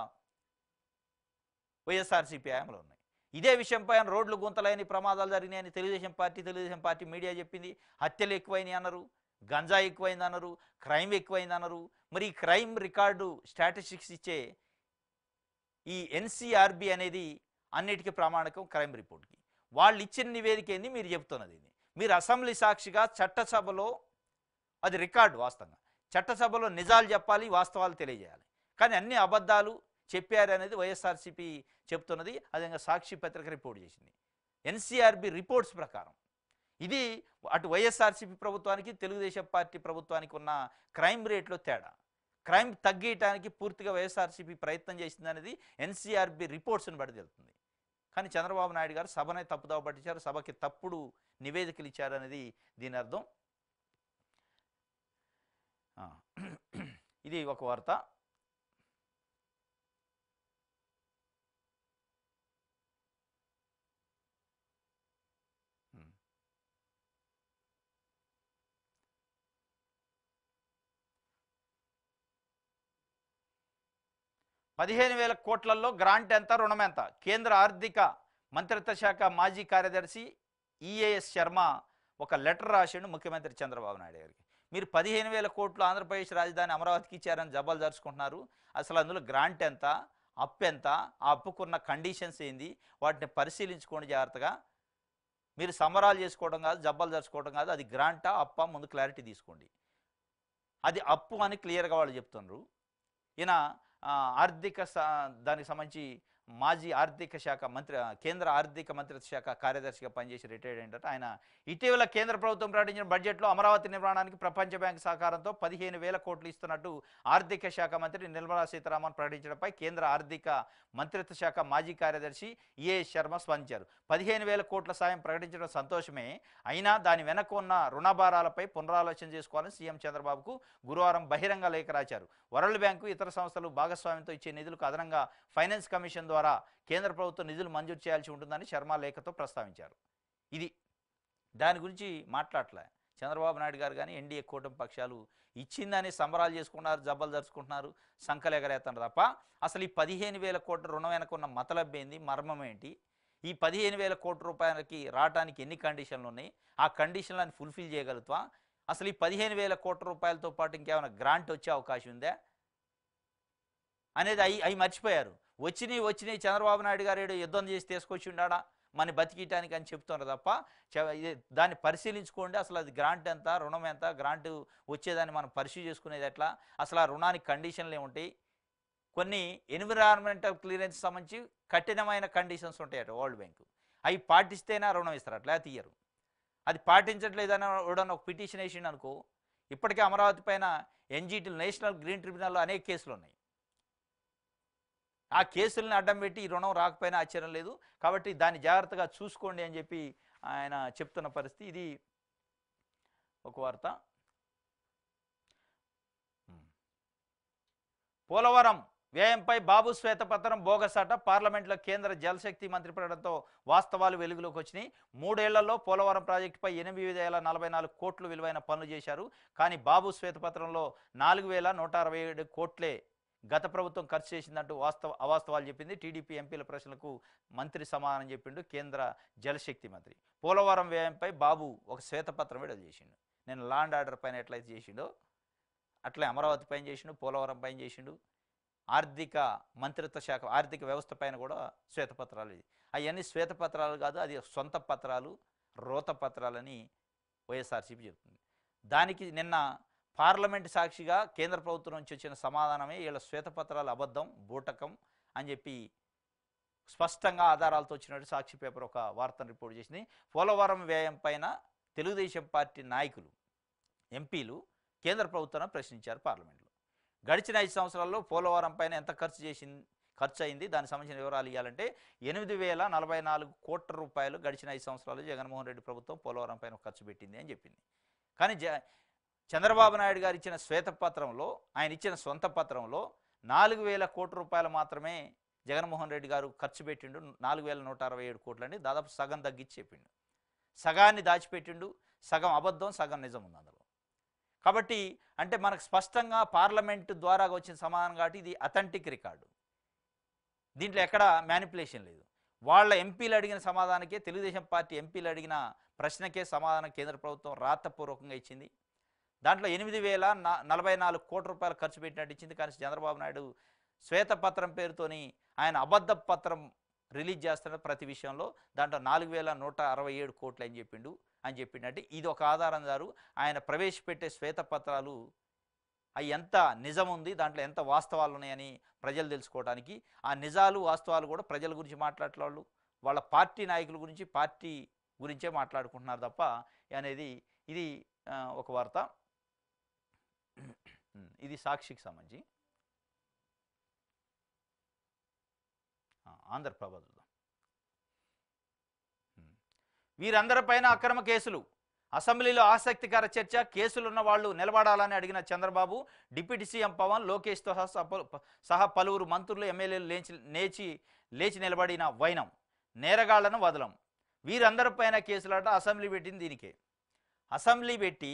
వైఎస్ఆర్సీపీ హయాంలో ఉన్నాయి ఇదే విషయంపై రోడ్లు గుంతలైన ప్రమాదాలు జరిగినాయని Telugu Desam party Telugu Desam party media చెప్పింది హత్యలు ఎక్కువైనాయి అన్నారు గంజా ఎక్కువైంది అన్నారు క్రైమ్ ఎక్కువైంది అన్నారు మరి క్రైమ్ రికార్డు స్టాటిస్టిక్స్ ఇచ్చే ఈ ఎన్సీఆర్బి అనేది అన్నిటికీ ప్రామాణికం క్రైమ్ రిపోర్ట్కి వాళ్ళు ఇచ్చిన నివేదిక ఏంది మీరు చెప్తున్నది మీరు అసెంబ్లీ సాక్షిగా చట్టసభలో అది రికార్డు వాస్తవంగా చట్టసభలో నిజాలు చెప్పాలి వాస్తవాలు తెలియజేయాలి కానీ అన్ని అబద్ధాలు చెప్పారనేది వైఎస్ఆర్సీపీ చెప్తున్నది అదేవిధంగా సాక్షి పత్రిక రిపోర్ట్ చేసింది ఎన్సీఆర్బి రిపోర్ట్స్ ప్రకారం ఇది అటు వైఎస్ఆర్సీపీ ప్రభుత్వానికి తెలుగుదేశం పార్టీ ప్రభుత్వానికి ఉన్న క్రైమ్ రేట్లో తేడా క్రైమ్ తగ్గియటానికి పూర్తిగా వైఎస్ఆర్సీపీ ప్రయత్నం చేసింది అనేది ఎన్సీఆర్బి రిపోర్ట్స్ని బట్టి తెలుస్తుంది కానీ చంద్రబాబు నాయుడు గారు సభనే తప్పుదావ పట్టించారు సభకి తప్పుడు నివేదికలు ఇచ్చారనేది దీని అర్థం ఇది ఒక వార్త పదిహేను వేల కోట్లలో గ్రాంట్ ఎంత రుణం ఎంత కేంద్ర ఆర్థిక మంత్రిత్వ శాఖ మాజీ కార్యదర్శి ఈఏఎస్ శర్మ ఒక లెటర్ రాశాడు ముఖ్యమంత్రి చంద్రబాబు నాయుడు గారికి మీరు పదిహేను వేల కోట్లు ఆంధ్రప్రదేశ్ రాజధాని అమరావతికి ఇచ్చారని జబ్బలు జరుచుకుంటున్నారు అసలు అందులో గ్రాంట్ ఎంత అప్పు ఎంత ఆ అప్పుకున్న కండిషన్స్ ఏంది వాటిని పరిశీలించుకోండి జాగ్రత్తగా మీరు సమరాలు చేసుకోవడం కాదు జబ్బాలు జరుచుకోవడం కాదు అది గ్రాంటా అప్ప ముందు క్లారిటీ తీసుకోండి అది అప్పు అని క్లియర్గా వాళ్ళు చెప్తున్నారు ఈయన ఆర్థిక దానికి సంబంధించి మాజీ ఆర్థిక శాఖ మంత్రి కేంద్ర ఆర్థిక మంత్రిత్వ శాఖ కార్యదర్శిగా పనిచేసి రిటైర్డ్ అయినట్టు ఆయన ఇటీవల కేంద్ర ప్రభుత్వం ప్రకటించిన బడ్జెట్లో అమరావతి నిర్మాణానికి ప్రపంచ బ్యాంక్ సహకారంతో పదిహేను వేల కోట్లు ఇస్తున్నట్టు ఆర్థిక శాఖ మంత్రి నిర్మలా సీతారామన్ ప్రకటించడంపై కేంద్ర ఆర్థిక మంత్రిత్వ శాఖ మాజీ కార్యదర్శి ఏ శర్మ స్పందించారు పదిహేను వేల కోట్ల సాయం ప్రకటించడం సంతోషమే అయినా దాని వెనక ఉన్న రుణభారాలపై పునరాలోచన చేసుకోవాలని సీఎం చంద్రబాబుకు గురువారం బహిరంగ లేఖ రాశారు వరల్డ్ బ్యాంకు ఇతర సంస్థలు భాగస్వామ్యంతో ఇచ్చే నిధులకు అదనంగా ఫైనాన్స్ కమిషన్ ద్వారా కేంద్ర ప్రభుత్వం నిధులు మంజూరు చేయాల్సి ఉంటుందని శర్మ లేఖతో ప్రస్తావించారు ఇది దాని గురించి మాట్లాడలే చంద్రబాబు నాయుడు గారు కానీ ఎన్డీఏ కూటమి పక్షాలు ఇచ్చిందని సంబరాలు చేసుకున్నారు జబ్బలు జరుచుకుంటున్నారు సంకలెగరేస్తున్నారు తప్ప అసలు ఈ పదిహేను వేల కోట్ల రుణం వెనకున్న మతలబ్బేంది మర్మం ఏంటి ఈ పదిహేను వేల కోట్ల రూపాయలకి రావడానికి ఎన్ని కండిషన్లు ఉన్నాయి ఆ కండిషన్లను ఫుల్ఫిల్ చేయగలుగుతా అసలు ఈ పదిహేను వేల కోట్ల రూపాయలతో పాటు ఇంకేమైనా గ్రాంట్ వచ్చే అవకాశం ఉందా అనేది అవి అవి మర్చిపోయారు వచ్చినాయి వచ్చినాయి చంద్రబాబు నాయుడు గారు యుద్ధం చేసి తీసుకొచ్చి ఉండా మన బతికియటానికి అని చెప్తున్నారు తప్ప దాన్ని పరిశీలించుకోండి అసలు అది గ్రాంట్ ఎంత రుణం ఎంత గ్రాంట్ వచ్చేదాన్ని మనం పరిశీలి చేసుకునేది ఎట్లా అసలు ఆ రుణానికి కండిషన్లు ఏముంటాయి కొన్ని ఎన్విరాన్మెంటల్ క్లియరెన్స్ సంబంధించి కఠినమైన కండిషన్స్ ఉంటాయట వరల్డ్ బ్యాంక్ అవి పాటిస్తేనే రుణం ఇస్తారు అట్లా తీయరు అది పాటించట్లేదని ఎవడన్నా ఒక పిటిషన్ వేసిండనుకో అనుకో ఇప్పటికే అమరావతి పైన ఎన్జీటీలు నేషనల్ గ్రీన్ ట్రిబ్యునల్లో అనేక కేసులు ఉన్నాయి ఆ కేసులను అడ్డం పెట్టి ఈ రుణం రాకపోయినా ఆశ్చర్యం లేదు కాబట్టి దాన్ని జాగ్రత్తగా చూసుకోండి అని చెప్పి ఆయన చెప్తున్న పరిస్థితి ఇది ఒక వార్త పోలవరం వ్యయంపై బాబు శ్వేతపత్రం బోగసాట పార్లమెంట్లో కేంద్ర జలశక్తి మంత్రి పడడంతో వాస్తవాలు వెలుగులోకి వచ్చినాయి మూడేళ్లలో పోలవరం ప్రాజెక్టుపై ఎనిమిది వేల నలభై నాలుగు కోట్లు విలువైన పనులు చేశారు కానీ బాబు శ్వేతపత్రంలో నాలుగు వేల నూట అరవై ఏడు కోట్లే గత ప్రభుత్వం ఖర్చు చేసిందంటూ వాస్తవ అవాస్తవాలు చెప్పింది టీడీపీ ఎంపీల ప్రశ్నలకు మంత్రి సమానం చెప్పిండు కేంద్ర జలశక్తి మంత్రి పోలవరం వ్యయంపై బాబు ఒక శ్వేతపత్రం విడుదల చేసిండు నేను లాండ్ ఆర్డర్ పైన ఎట్లయితే చేసిండో అట్లే అమరావతి పైన చేసిండు పోలవరం పైన చేసిండు ఆర్థిక మంత్రిత్వ శాఖ ఆర్థిక వ్యవస్థ పైన కూడా శ్వేతపత్రాలు అవన్నీ శ్వేతపత్రాలు కాదు అది సొంత పత్రాలు రోత పత్రాలని వైఎస్ఆర్సీపీ చెబుతుంది దానికి నిన్న పార్లమెంట్ సాక్షిగా కేంద్ర ప్రభుత్వం నుంచి వచ్చిన సమాధానమే వీళ్ళ శ్వేతపత్రాలు అబద్ధం బూటకం అని చెప్పి స్పష్టంగా ఆధారాలతో వచ్చినట్టు సాక్షి పేపర్ ఒక వార్తను రిపోర్ట్ చేసింది పోలవరం వ్యయం పైన తెలుగుదేశం పార్టీ నాయకులు ఎంపీలు కేంద్ర ప్రభుత్వాన్ని ప్రశ్నించారు పార్లమెంట్లో గడిచిన ఐదు సంవత్సరాల్లో పోలవరం పైన ఎంత ఖర్చు చేసింది ఖర్చు అయింది దానికి సంబంధించిన వివరాలు ఇవ్వాలంటే ఎనిమిది వేల నలభై నాలుగు కోట్ల రూపాయలు గడిచిన ఐదు సంవత్సరాలు జగన్మోహన్ రెడ్డి ప్రభుత్వం పోలవరం పైన ఖర్చు పెట్టింది అని చెప్పింది కానీ జ చంద్రబాబు నాయుడు గారు ఇచ్చిన శ్వేత పత్రంలో ఆయన ఇచ్చిన సొంత పత్రంలో నాలుగు వేల కోట్ల రూపాయలు మాత్రమే జగన్మోహన్ రెడ్డి గారు ఖర్చు పెట్టిండు నాలుగు వేల నూట అరవై ఏడు కోట్లని దాదాపు సగం తగ్గించి చెప్పిండు సగాన్ని దాచిపెట్టిండు సగం అబద్ధం సగం నిజం ఉంది అందులో కాబట్టి అంటే మనకు స్పష్టంగా పార్లమెంట్ ద్వారా వచ్చిన సమాధానం కాబట్టి ఇది అథెంటిక్ రికార్డు దీంట్లో ఎక్కడ మ్యానిపులేషన్ లేదు వాళ్ళ ఎంపీలు అడిగిన సమాధానకే తెలుగుదేశం పార్టీ ఎంపీలు అడిగిన ప్రశ్నకే సమాధానం కేంద్ర ప్రభుత్వం రాతపూర్వకంగా ఇచ్చింది దాంట్లో ఎనిమిది వేల నలభై నాలుగు కోట్ల రూపాయలు ఖర్చు పెట్టినట్టు ఇచ్చింది కానీ చంద్రబాబు నాయుడు శ్వేతపత్రం పేరుతోని ఆయన అబద్ధ పత్రం రిలీజ్ చేస్తున్న ప్రతి విషయంలో దాంట్లో నాలుగు వేల నూట అరవై ఏడు కోట్లు అని చెప్పిండు అని చెప్పిండంటే ఇది ఒక ఆధారం గారు ఆయన ప్రవేశపెట్టే శ్వేతపత్రాలు అవి ఎంత నిజం ఉంది దాంట్లో ఎంత వాస్తవాలు ఉన్నాయని ప్రజలు తెలుసుకోవడానికి ఆ నిజాలు వాస్తవాలు కూడా ప్రజల గురించి మాట్లాడేవాళ్ళు వాళ్ళ పార్టీ నాయకుల గురించి పార్టీ గురించే మాట్లాడుకుంటున్నారు తప్ప అనేది ఇది ఒక వార్త ఇది సాక్షికి సంబంధించి ఆంధ్రప్రభ చూద్దాం వీరందరిపైన అక్రమ కేసులు అసెంబ్లీలో ఆసక్తికర చర్చ కేసులున్న వాళ్ళు నిలబడాలని అడిగిన చంద్రబాబు డిప్యూటీ సీఎం పవన్ లోకేష్తో సహా పలువురు మంత్రులు ఎమ్మెల్యేలు లేచి లేచి లేచి నిలబడిన వైనం నేరగాళ్లను వదలం వీరందరిపైన కేసులాట అసెంబ్లీ పెట్టింది దీనికే అసెంబ్లీ పెట్టి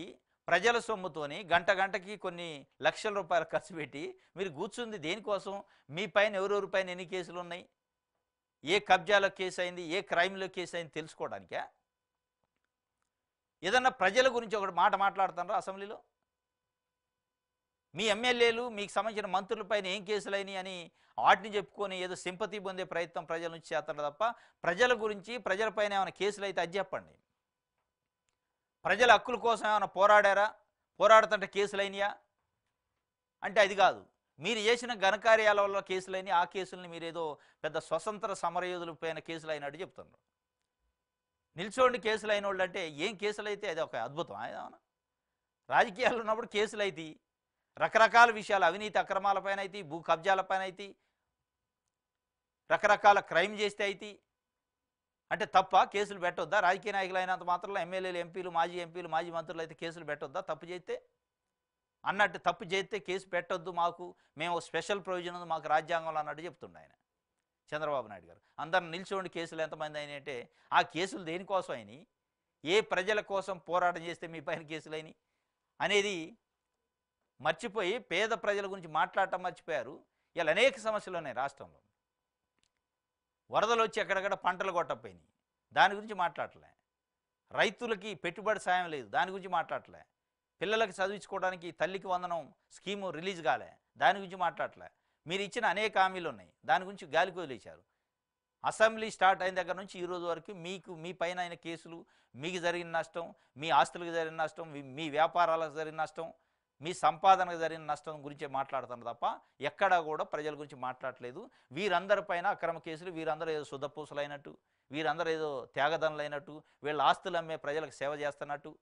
ప్రజల సొమ్ముతోని గంట గంటకి కొన్ని లక్షల రూపాయలు ఖర్చు పెట్టి మీరు కూర్చుంది దేనికోసం మీ పైన ఎవరెవరి పైన ఎన్ని కేసులు ఉన్నాయి ఏ కబ్జాలో కేసు అయింది ఏ క్రైమ్లో కేసు అయింది తెలుసుకోవడానికి ఏదన్నా ప్రజల గురించి ఒకటి మాట మాట్లాడుతున్నారు అసెంబ్లీలో మీ ఎమ్మెల్యేలు మీకు సంబంధించిన మంత్రుల పైన ఏం కేసులైనవి అని వాటిని చెప్పుకొని ఏదో సింపతి పొందే ప్రయత్నం ప్రజల నుంచి చేస్తారు తప్ప ప్రజల గురించి ప్రజలపైన ఏమైనా కేసులు అయితే అది చెప్పండి ప్రజల హక్కుల కోసం ఏమైనా పోరాడారా పోరాడుతుంటే కేసులైనయా అంటే అది కాదు మీరు చేసిన ఘనకార్యాల వల్ల కేసులైనా ఆ కేసుల్ని మీరేదో పెద్ద స్వతంత్ర సమరయోధుల పైన కేసులు అయినట్టు చెప్తున్నారు నిల్చోండి కేసులు అయిన వాళ్ళు అంటే ఏం కేసులు అయితే అది ఒక అద్భుతం ఆయన రాజకీయాలు ఉన్నప్పుడు కేసులు అయితే రకరకాల విషయాలు అవినీతి అక్రమాలపైన అయితే భూ కబ్జాలపైన అయితే రకరకాల క్రైమ్ చేస్తే అయితే అంటే తప్ప కేసులు పెట్టొద్దా రాజకీయ నాయకులు అయినంత మాత్రంలో ఎమ్మెల్యేలు ఎంపీలు మాజీ ఎంపీలు మాజీ మంత్రులు అయితే కేసులు పెట్టొద్దా తప్పు చేస్తే అన్నట్టు తప్పు చేస్తే కేసు పెట్టొద్దు మాకు మేము స్పెషల్ ప్రొవిజన్ ఉంది మాకు రాజ్యాంగంలో అన్నట్టు చెప్తుండే ఆయన చంద్రబాబు నాయుడు గారు అందరు నిల్చోండి కేసులు ఎంతమంది అయినంటే ఆ కేసులు దేనికోసం అయినాయి ఏ ప్రజల కోసం పోరాటం చేస్తే మీ పైన కేసులైనవి అనేది మర్చిపోయి పేద ప్రజల గురించి మాట్లాడటం మర్చిపోయారు ఇలా అనేక సమస్యలు ఉన్నాయి రాష్ట్రంలో వరదలు వచ్చి ఎక్కడక్కడ పంటలు కొట్టపోయినాయి దాని గురించి మాట్లాడలే రైతులకి పెట్టుబడి సాయం లేదు దాని గురించి మాట్లాడలే పిల్లలకి చదివించుకోవడానికి తల్లికి వందనం స్కీము రిలీజ్ కాలే దాని గురించి మాట్లాడలే మీరు ఇచ్చిన అనేక హామీలు ఉన్నాయి దాని గురించి గాలికి వదిలేశారు అసెంబ్లీ స్టార్ట్ అయిన దగ్గర నుంచి ఈరోజు వరకు మీకు మీ పైన అయిన కేసులు మీకు జరిగిన నష్టం మీ ఆస్తులకు జరిగిన నష్టం మీ వ్యాపారాలకు జరిగిన నష్టం మీ సంపాదనకు జరిగిన నష్టం గురించి మాట్లాడతాను తప్ప ఎక్కడా కూడా ప్రజల గురించి మాట్లాడలేదు వీరందరిపైన అక్రమ కేసులు వీరందరూ ఏదో శుద్ధపూసలైనట్టు వీరందరూ ఏదో త్యాగదనులైనట్టు వీళ్ళ ఆస్తులు అమ్మే ప్రజలకు సేవ చేస్తున్నట్టు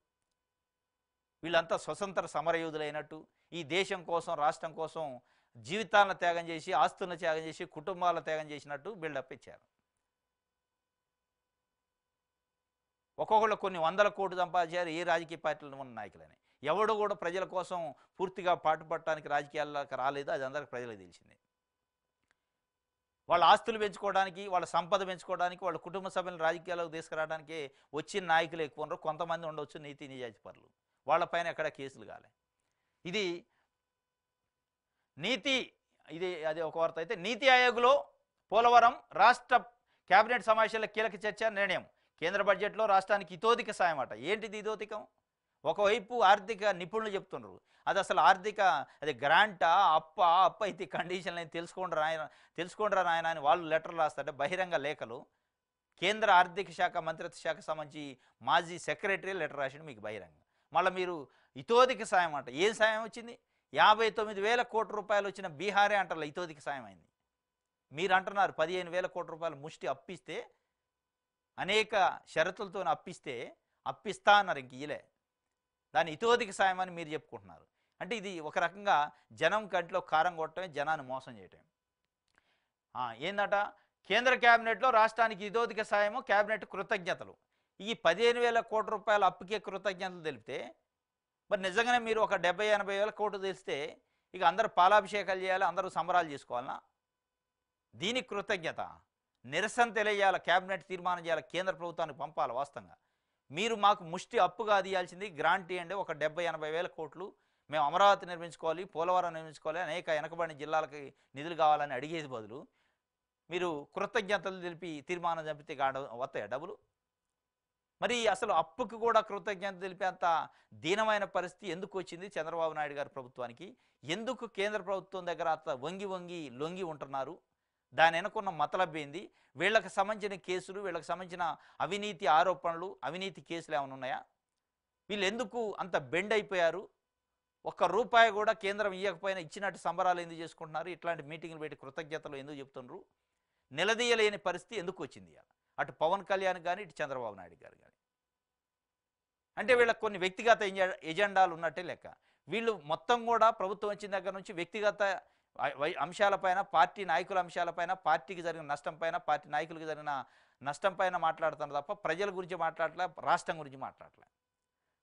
వీళ్ళంతా స్వతంత్ర సమరయోధులైనట్టు ఈ దేశం కోసం రాష్ట్రం కోసం జీవితాలను త్యాగం చేసి ఆస్తులను త్యాగం చేసి కుటుంబాలను త్యాగం చేసినట్టు బిల్డప్ ఇచ్చారు ఒక్కొక్కళ్ళు కొన్ని వందల కోట్లు సంపాదించారు ఏ రాజకీయ పార్టీలు ఉన్న నాయకులని ఎవడు కూడా ప్రజల కోసం పూర్తిగా పాటుపడటానికి రాజకీయాల్లోకి రాలేదు అది అందరికి ప్రజలకు తెలిసిందే వాళ్ళ ఆస్తులు పెంచుకోవడానికి వాళ్ళ సంపద పెంచుకోవడానికి వాళ్ళ కుటుంబ సభ్యులను రాజకీయాలకు తీసుకురావడానికి వచ్చిన నాయకులు ఎక్కువ ఉన్నారు కొంతమంది ఉండవచ్చు నీతి నిజాయితీ పరులు వాళ్ళపైన ఎక్కడ కేసులు కాలే ఇది నీతి ఇది అది ఒక వార్త అయితే నీతి ఆయోగ్లో పోలవరం రాష్ట్ర కేబినెట్ సమావేశాల కీలక చర్చ నిర్ణయం కేంద్ర బడ్జెట్లో రాష్ట్రానికి ఇతోధిక సాయం అట ఏంటిది ఇతోధికం ఒకవైపు ఆర్థిక నిపుణులు చెప్తున్నారు అది అసలు ఆర్థిక అది గ్రాంటా అప్ప అప్ప అయితే కండిషన్లు అని తెలుసుకోండి ఆయన తెలుసుకోండి నాయన అని వాళ్ళు లెటర్లు రాస్తారంటే బహిరంగ లేఖలు కేంద్ర ఆర్థిక శాఖ మంత్రిత్వ శాఖ సంబంధించి మాజీ సెక్రటరీ లెటర్ రాసిండు మీకు బహిరంగ మళ్ళీ మీరు ఇతోదికి సాయం అంట ఏం సాయం వచ్చింది యాభై తొమ్మిది వేల కోట్ల రూపాయలు వచ్చిన బీహారే అంటారు ఇతోదికి సాయం అయింది మీరు అంటున్నారు పదిహేను వేల కోట్ల రూపాయలు ముష్టి అప్పిస్తే అనేక షరతులతో అప్పిస్తే అప్పిస్తా అన్నారు ఇంక ఇలే దాని ఇతోదికి సాయం అని మీరు చెప్పుకుంటున్నారు అంటే ఇది ఒక రకంగా జనం కంటిలో కారం కొట్టడం జనాన్ని మోసం చేయటం ఏందట కేంద్ర క్యాబినెట్లో రాష్ట్రానికి ఇతోదిక సాయము క్యాబినెట్ కృతజ్ఞతలు ఈ పదిహేను వేల కోట్ల రూపాయల అప్పుకే కృతజ్ఞతలు తెలిపితే మరి నిజంగానే మీరు ఒక డెబ్బై ఎనభై వేల కోట్లు తెలిస్తే ఇక అందరూ పాలాభిషేకాలు చేయాలి అందరూ సంబరాలు చేసుకోవాలనా దీనికి కృతజ్ఞత నిరసన తెలియాలి క్యాబినెట్ తీర్మానం చేయాలి కేంద్ర ప్రభుత్వానికి పంపాలి వాస్తవంగా మీరు మాకు ముష్టి అప్పుగా అదియాల్సింది గ్రాంట్ ఇవ్వండి ఒక డెబ్బై ఎనభై వేల కోట్లు మేము అమరావతి నిర్మించుకోవాలి పోలవరం నిర్మించుకోవాలి అనేక వెనకబడిన జిల్లాలకి నిధులు కావాలని అడిగేది బదులు మీరు కృతజ్ఞతలు తెలిపి తీర్మానం చంపితే వస్తాయా డబ్బులు మరి అసలు అప్పుకు కూడా కృతజ్ఞత తెలిపేంత దీనమైన పరిస్థితి ఎందుకు వచ్చింది చంద్రబాబు నాయుడు గారి ప్రభుత్వానికి ఎందుకు కేంద్ర ప్రభుత్వం దగ్గర అంత వంగి వంగి లొంగి ఉంటున్నారు దాని వెనుకున్న మతలబ్బేంది వీళ్ళకి సంబంధించిన కేసులు వీళ్ళకి సంబంధించిన అవినీతి ఆరోపణలు అవినీతి కేసులు ఏమైనా ఉన్నాయా వీళ్ళు ఎందుకు అంత బెండ్ అయిపోయారు ఒక్క రూపాయి కూడా కేంద్రం ఇవ్వకపోయినా ఇచ్చినట్టు సంబరాలు ఎందుకు చేసుకుంటున్నారు ఇట్లాంటి మీటింగ్లు పెట్టి కృతజ్ఞతలు ఎందుకు చెప్తున్నారు నిలదీయలేని పరిస్థితి ఎందుకు వచ్చింది అటు పవన్ కళ్యాణ్ కానీ ఇటు చంద్రబాబు నాయుడు గారు కానీ అంటే వీళ్ళకి కొన్ని వ్యక్తిగత ఎజెండాలు ఉన్నట్టే లెక్క వీళ్ళు మొత్తం కూడా ప్రభుత్వం వచ్చిన దగ్గర నుంచి వ్యక్తిగత అంశాలపైన పార్టీ నాయకుల అంశాలపైన పార్టీకి జరిగిన నష్టం పైన పార్టీ నాయకులకి జరిగిన నష్టం పైన మాట్లాడుతున్నారు తప్ప ప్రజల గురించి మాట్లాడలే రాష్ట్రం గురించి మాట్లాడలే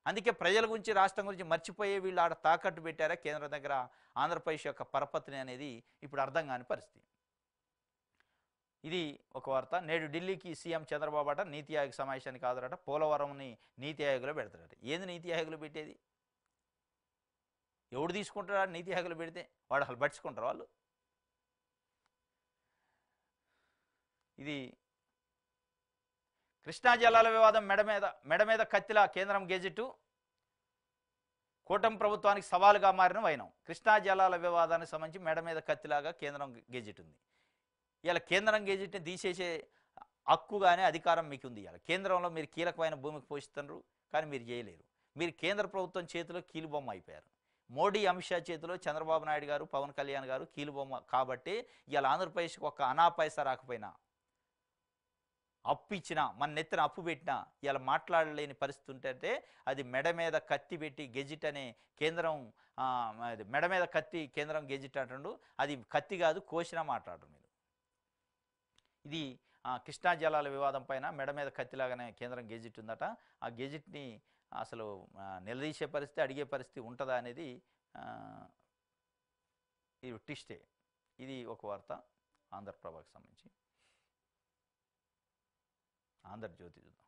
అందుకే ప్రజల గురించి రాష్ట్రం గురించి మర్చిపోయే వీళ్ళు ఆడ తాకట్టు పెట్టారా కేంద్రం దగ్గర ఆంధ్రప్రదేశ్ యొక్క పరపతిని అనేది ఇప్పుడు అర్థం కాని పరిస్థితి ఇది ఒక వార్త నేడు ఢిల్లీకి సీఎం చంద్రబాబు అట నీతి ఆయోగ్ సమావేశానికి హాజరట పోలవరంని నీతి ఆయోగ్లో పెడతాడట ఏది నీతి ఆయోగ్లో పెట్టేది ఎవడు తీసుకుంటారా నీతి హక్కులు పెడితే వాడు అసలు పట్టించుకుంటారు వాళ్ళు ఇది కృష్ణా జలాల వివాదం మెడ మీద మెడ మీద కత్తిలా కేంద్రం గెజిట్ కూటమి ప్రభుత్వానికి సవాలుగా మారిన వైనం కృష్ణా జలాల వివాదానికి సంబంధించి మెడ మీద కత్తిలాగా కేంద్రం గెజిట్ ఉంది ఇలా కేంద్రం గెజిట్ని తీసేసే హక్కుగానే అధికారం మీకు ఉంది ఇలా కేంద్రంలో మీరు కీలకమైన భూమికి పోషిస్తున్నారు కానీ మీరు చేయలేరు మీరు కేంద్ర ప్రభుత్వం చేతిలో కీలుబొమ్మ అయిపోయారు మోడీ అమిత్ షా చేతిలో చంద్రబాబు నాయుడు గారు పవన్ కళ్యాణ్ గారు కీలుబొమ్మ కాబట్టి ఇవాళ ఆంధ్రప్రదేశ్కి ఒక అనాపైస రాకపోయినా అప్పు ఇచ్చిన మన నెత్తిన అప్పు పెట్టినా ఇలా మాట్లాడలేని పరిస్థితి ఉంటే అది మెడ మీద కత్తి పెట్టి గెజిట్ అనే కేంద్రం మెడ మీద కత్తి కేంద్రం గెజిట్ అంటుండు అది కత్తి కాదు కోసిన మాట్లాడరు మీరు ఇది కృష్ణా జలాల వివాదం పైన మెడ మీద కత్తిలాగానే కేంద్రం గెజిట్ ఉందట ఆ గెజిట్ని అసలు నిలదీసే పరిస్థితి అడిగే పరిస్థితి ఉంటుందా అనేది ఇది టిస్టే ఇది ఒక వార్త ఆంధ్రప్రభకు సంబంధించి ఆంధ్రజ్యోతి చూద్దాం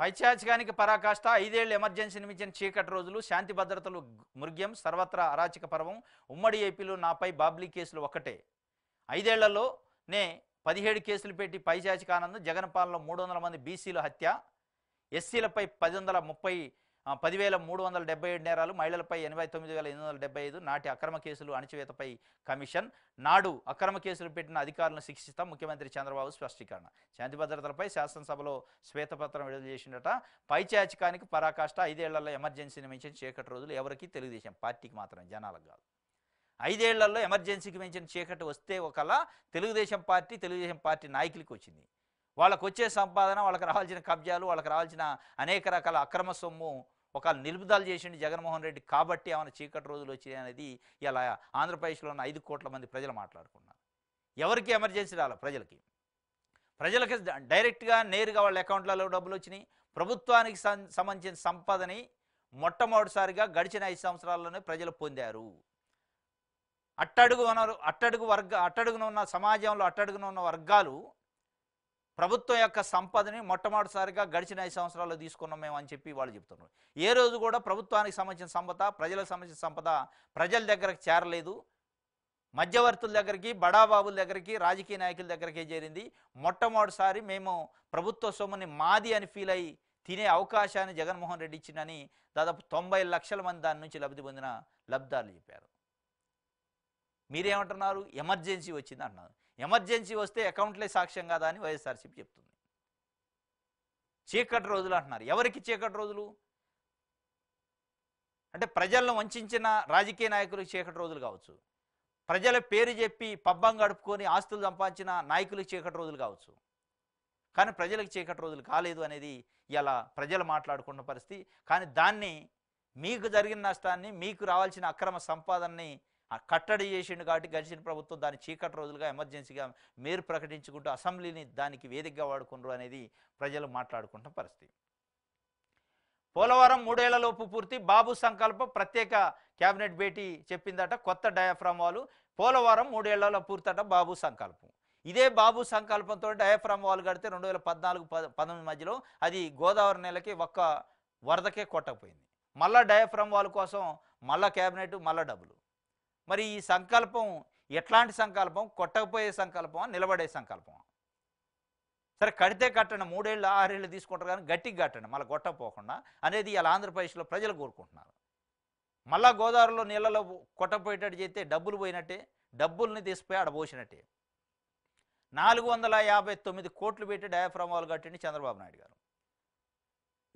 పైచాచికానికి పరాకాష్ట ఐదేళ్ళు ఎమర్జెన్సీ నిమించిన చీకటి రోజులు శాంతి భద్రతలు మృగ్యం సర్వత్రా అరాచక పర్వం ఉమ్మడి ఏపీలో నాపై బాబ్లీ కేసులు ఒకటే ఐదేళ్లలో నే పదిహేడు కేసులు పెట్టి పైశాచికానందం జగన్పాలలో మూడు వందల మంది బీసీల హత్య ఎస్సీలపై పది వందల ముప్పై పదివేల మూడు వందల డెబ్బై ఏడు నేరాలు మహిళలపై ఎనభై తొమ్మిది వేల ఎనిమిది వందల డెబ్బై ఐదు నాటి అక్రమ కేసులు అణచివేతపై కమిషన్ నాడు అక్రమ కేసులు పెట్టిన అధికారులను శిక్షిస్తాం ముఖ్యమంత్రి చంద్రబాబు స్పష్టీకరణ శాంతి భద్రతలపై శాసనసభలో శ్వేతపత్రం విడుదల చేసిండట పైచాచికానికి పరాకాష్ట ఐదేళ్లలో ఎమర్జెన్సీని మించిన చీకటి రోజులు ఎవరికీ తెలుగుదేశం పార్టీకి మాత్రం జనాలకు కాదు ఐదేళ్లలో ఎమర్జెన్సీకి మించిన చీకటి వస్తే ఒకలా తెలుగుదేశం పార్టీ తెలుగుదేశం పార్టీ నాయకులకి వచ్చింది వాళ్ళకు వచ్చే సంపాదన వాళ్ళకి రావాల్సిన కబ్జాలు వాళ్ళకి రావాల్సిన అనేక రకాల అక్రమ సొమ్ము ఒక నిలుపుదల చేసింది జగన్మోహన్ రెడ్డి కాబట్టి ఏమైనా చీకటి రోజులు వచ్చినాయి అనేది ఇలా ఆంధ్రప్రదేశ్లో ఉన్న ఐదు కోట్ల మంది ప్రజలు మాట్లాడుకున్నారు ఎవరికి ఎమర్జెన్సీ రాలి ప్రజలకి ప్రజలకి డైరెక్ట్గా నేరుగా వాళ్ళ అకౌంట్లలో డబ్బులు వచ్చినాయి ప్రభుత్వానికి సంబంధించిన సంపదని మొట్టమొదటిసారిగా గడిచిన ఐదు సంవత్సరాల్లోనే ప్రజలు పొందారు అట్టడుగు వనరు అట్టడుగు వర్గ అట్టడుగున ఉన్న సమాజంలో అట్టడుగున ఉన్న వర్గాలు ప్రభుత్వం యొక్క సంపదని మొట్టమొదటిసారిగా గడిచిన ఐదు సంవత్సరాల్లో తీసుకున్నాం మేము అని చెప్పి వాళ్ళు చెప్తున్నారు ఏ రోజు కూడా ప్రభుత్వానికి సంబంధించిన సంపద ప్రజలకు సంబంధించిన సంపద ప్రజల దగ్గరకు చేరలేదు మధ్యవర్తుల దగ్గరికి బడాబాబుల దగ్గరికి రాజకీయ నాయకుల దగ్గరికి చేరింది మొట్టమొదటిసారి మేము ప్రభుత్వ సొమ్ముని మాది అని ఫీల్ అయ్యి తినే అవకాశాన్ని జగన్మోహన్ రెడ్డి ఇచ్చిందని దాదాపు తొంభై లక్షల మంది దాని నుంచి లబ్ధి పొందిన లబ్ధాలు చెప్పారు మీరేమంటున్నారు ఎమర్జెన్సీ వచ్చింది అంటున్నారు ఎమర్జెన్సీ వస్తే అకౌంట్లే సాక్ష్యం కాదా అని వైఎస్ఆర్సీపీ చెప్తుంది చీకటి రోజులు అంటున్నారు ఎవరికి చీకటి రోజులు అంటే ప్రజలను వంచిన రాజకీయ నాయకులకు చీకటి రోజులు కావచ్చు ప్రజల పేరు చెప్పి పబ్బం గడుపుకొని ఆస్తులు సంపాదించిన నాయకులకు చీకటి రోజులు కావచ్చు కానీ ప్రజలకు చీకటి రోజులు కాలేదు అనేది ఇలా ప్రజలు మాట్లాడుకున్న పరిస్థితి కానీ దాన్ని మీకు జరిగిన నష్టాన్ని మీకు రావాల్సిన అక్రమ సంపాదనని ఆ కట్టడి చేసిండు కాబట్టి గడిచిన ప్రభుత్వం దాని చీకటి రోజులుగా ఎమర్జెన్సీగా మేరు ప్రకటించుకుంటూ అసెంబ్లీని దానికి వేదికగా వాడుకుండ్రు అనేది ప్రజలు మాట్లాడుకుంటున్న పరిస్థితి పోలవరం మూడేళ్లలోపు పూర్తి బాబు సంకల్ప ప్రత్యేక కేబినెట్ భేటీ చెప్పిందట కొత్త డయాఫ్రామ్ వాళ్ళు పోలవరం మూడేళ్లలో పూర్తట బాబు సంకల్పం ఇదే బాబు సంకల్పంతో డయాఫ్రామ్ వాళ్ళు కడితే రెండు వేల పద్నాలుగు పంతొమ్మిది మధ్యలో అది గోదావరి నెలకి ఒక్క వరదకే కొట్టకపోయింది మళ్ళా డయాఫ్రామ్ వాళ్ళ కోసం మళ్ళా క్యాబినెట్ మళ్ళా డబ్బులు మరి ఈ సంకల్పం ఎట్లాంటి సంకల్పం కొట్టకపోయే సంకల్పం నిలబడే సంకల్పం సరే కడితే కట్టండి మూడేళ్ళు ఆరేళ్ళు తీసుకుంటారు కానీ గట్టికి కట్టండి మళ్ళీ కొట్టపోకుండా అనేది ఇలా ఆంధ్రప్రదేశ్లో ప్రజలు కోరుకుంటున్నారు మళ్ళా గోదావరిలో నీళ్ళలో కొట్టపోయేటట్టు చేస్తే డబ్బులు పోయినట్టే డబ్బుల్ని తీసిపోయి ఆడ పోసినట్టే నాలుగు వందల యాభై తొమ్మిది కోట్లు పెట్టి డయాఫ్రామాలు కట్టిండి చంద్రబాబు నాయుడు గారు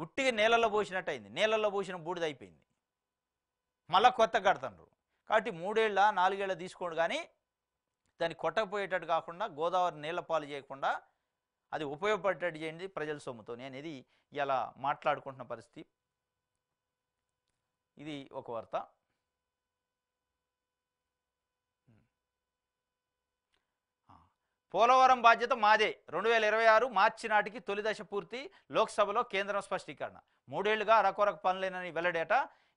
ఉట్టిగా నీళ్ళలో పోసినట్టు అయింది నీళ్ళలో పోసిన బూడిద అయిపోయింది మళ్ళీ కొత్త కడతండ్రు కాబట్టి మూడేళ్ళ నాలుగేళ్ల తీసుకోండి కానీ దాన్ని కొట్టకపోయేటట్టు కాకుండా గోదావరి నీళ్ల పాలు చేయకుండా అది ఉపయోగపడేటట్టు చేయండి ప్రజల సొమ్ముతో నేను ఇది ఇలా మాట్లాడుకుంటున్న పరిస్థితి ఇది ఒక వార్త పోలవరం బాధ్యత మాదే రెండు వేల ఇరవై ఆరు మార్చి నాటికి తొలిదశ పూర్తి లోక్సభలో కేంద్రం స్పష్టీకరణ మూడేళ్లుగా రకరక పనులేనని వెల్లడేట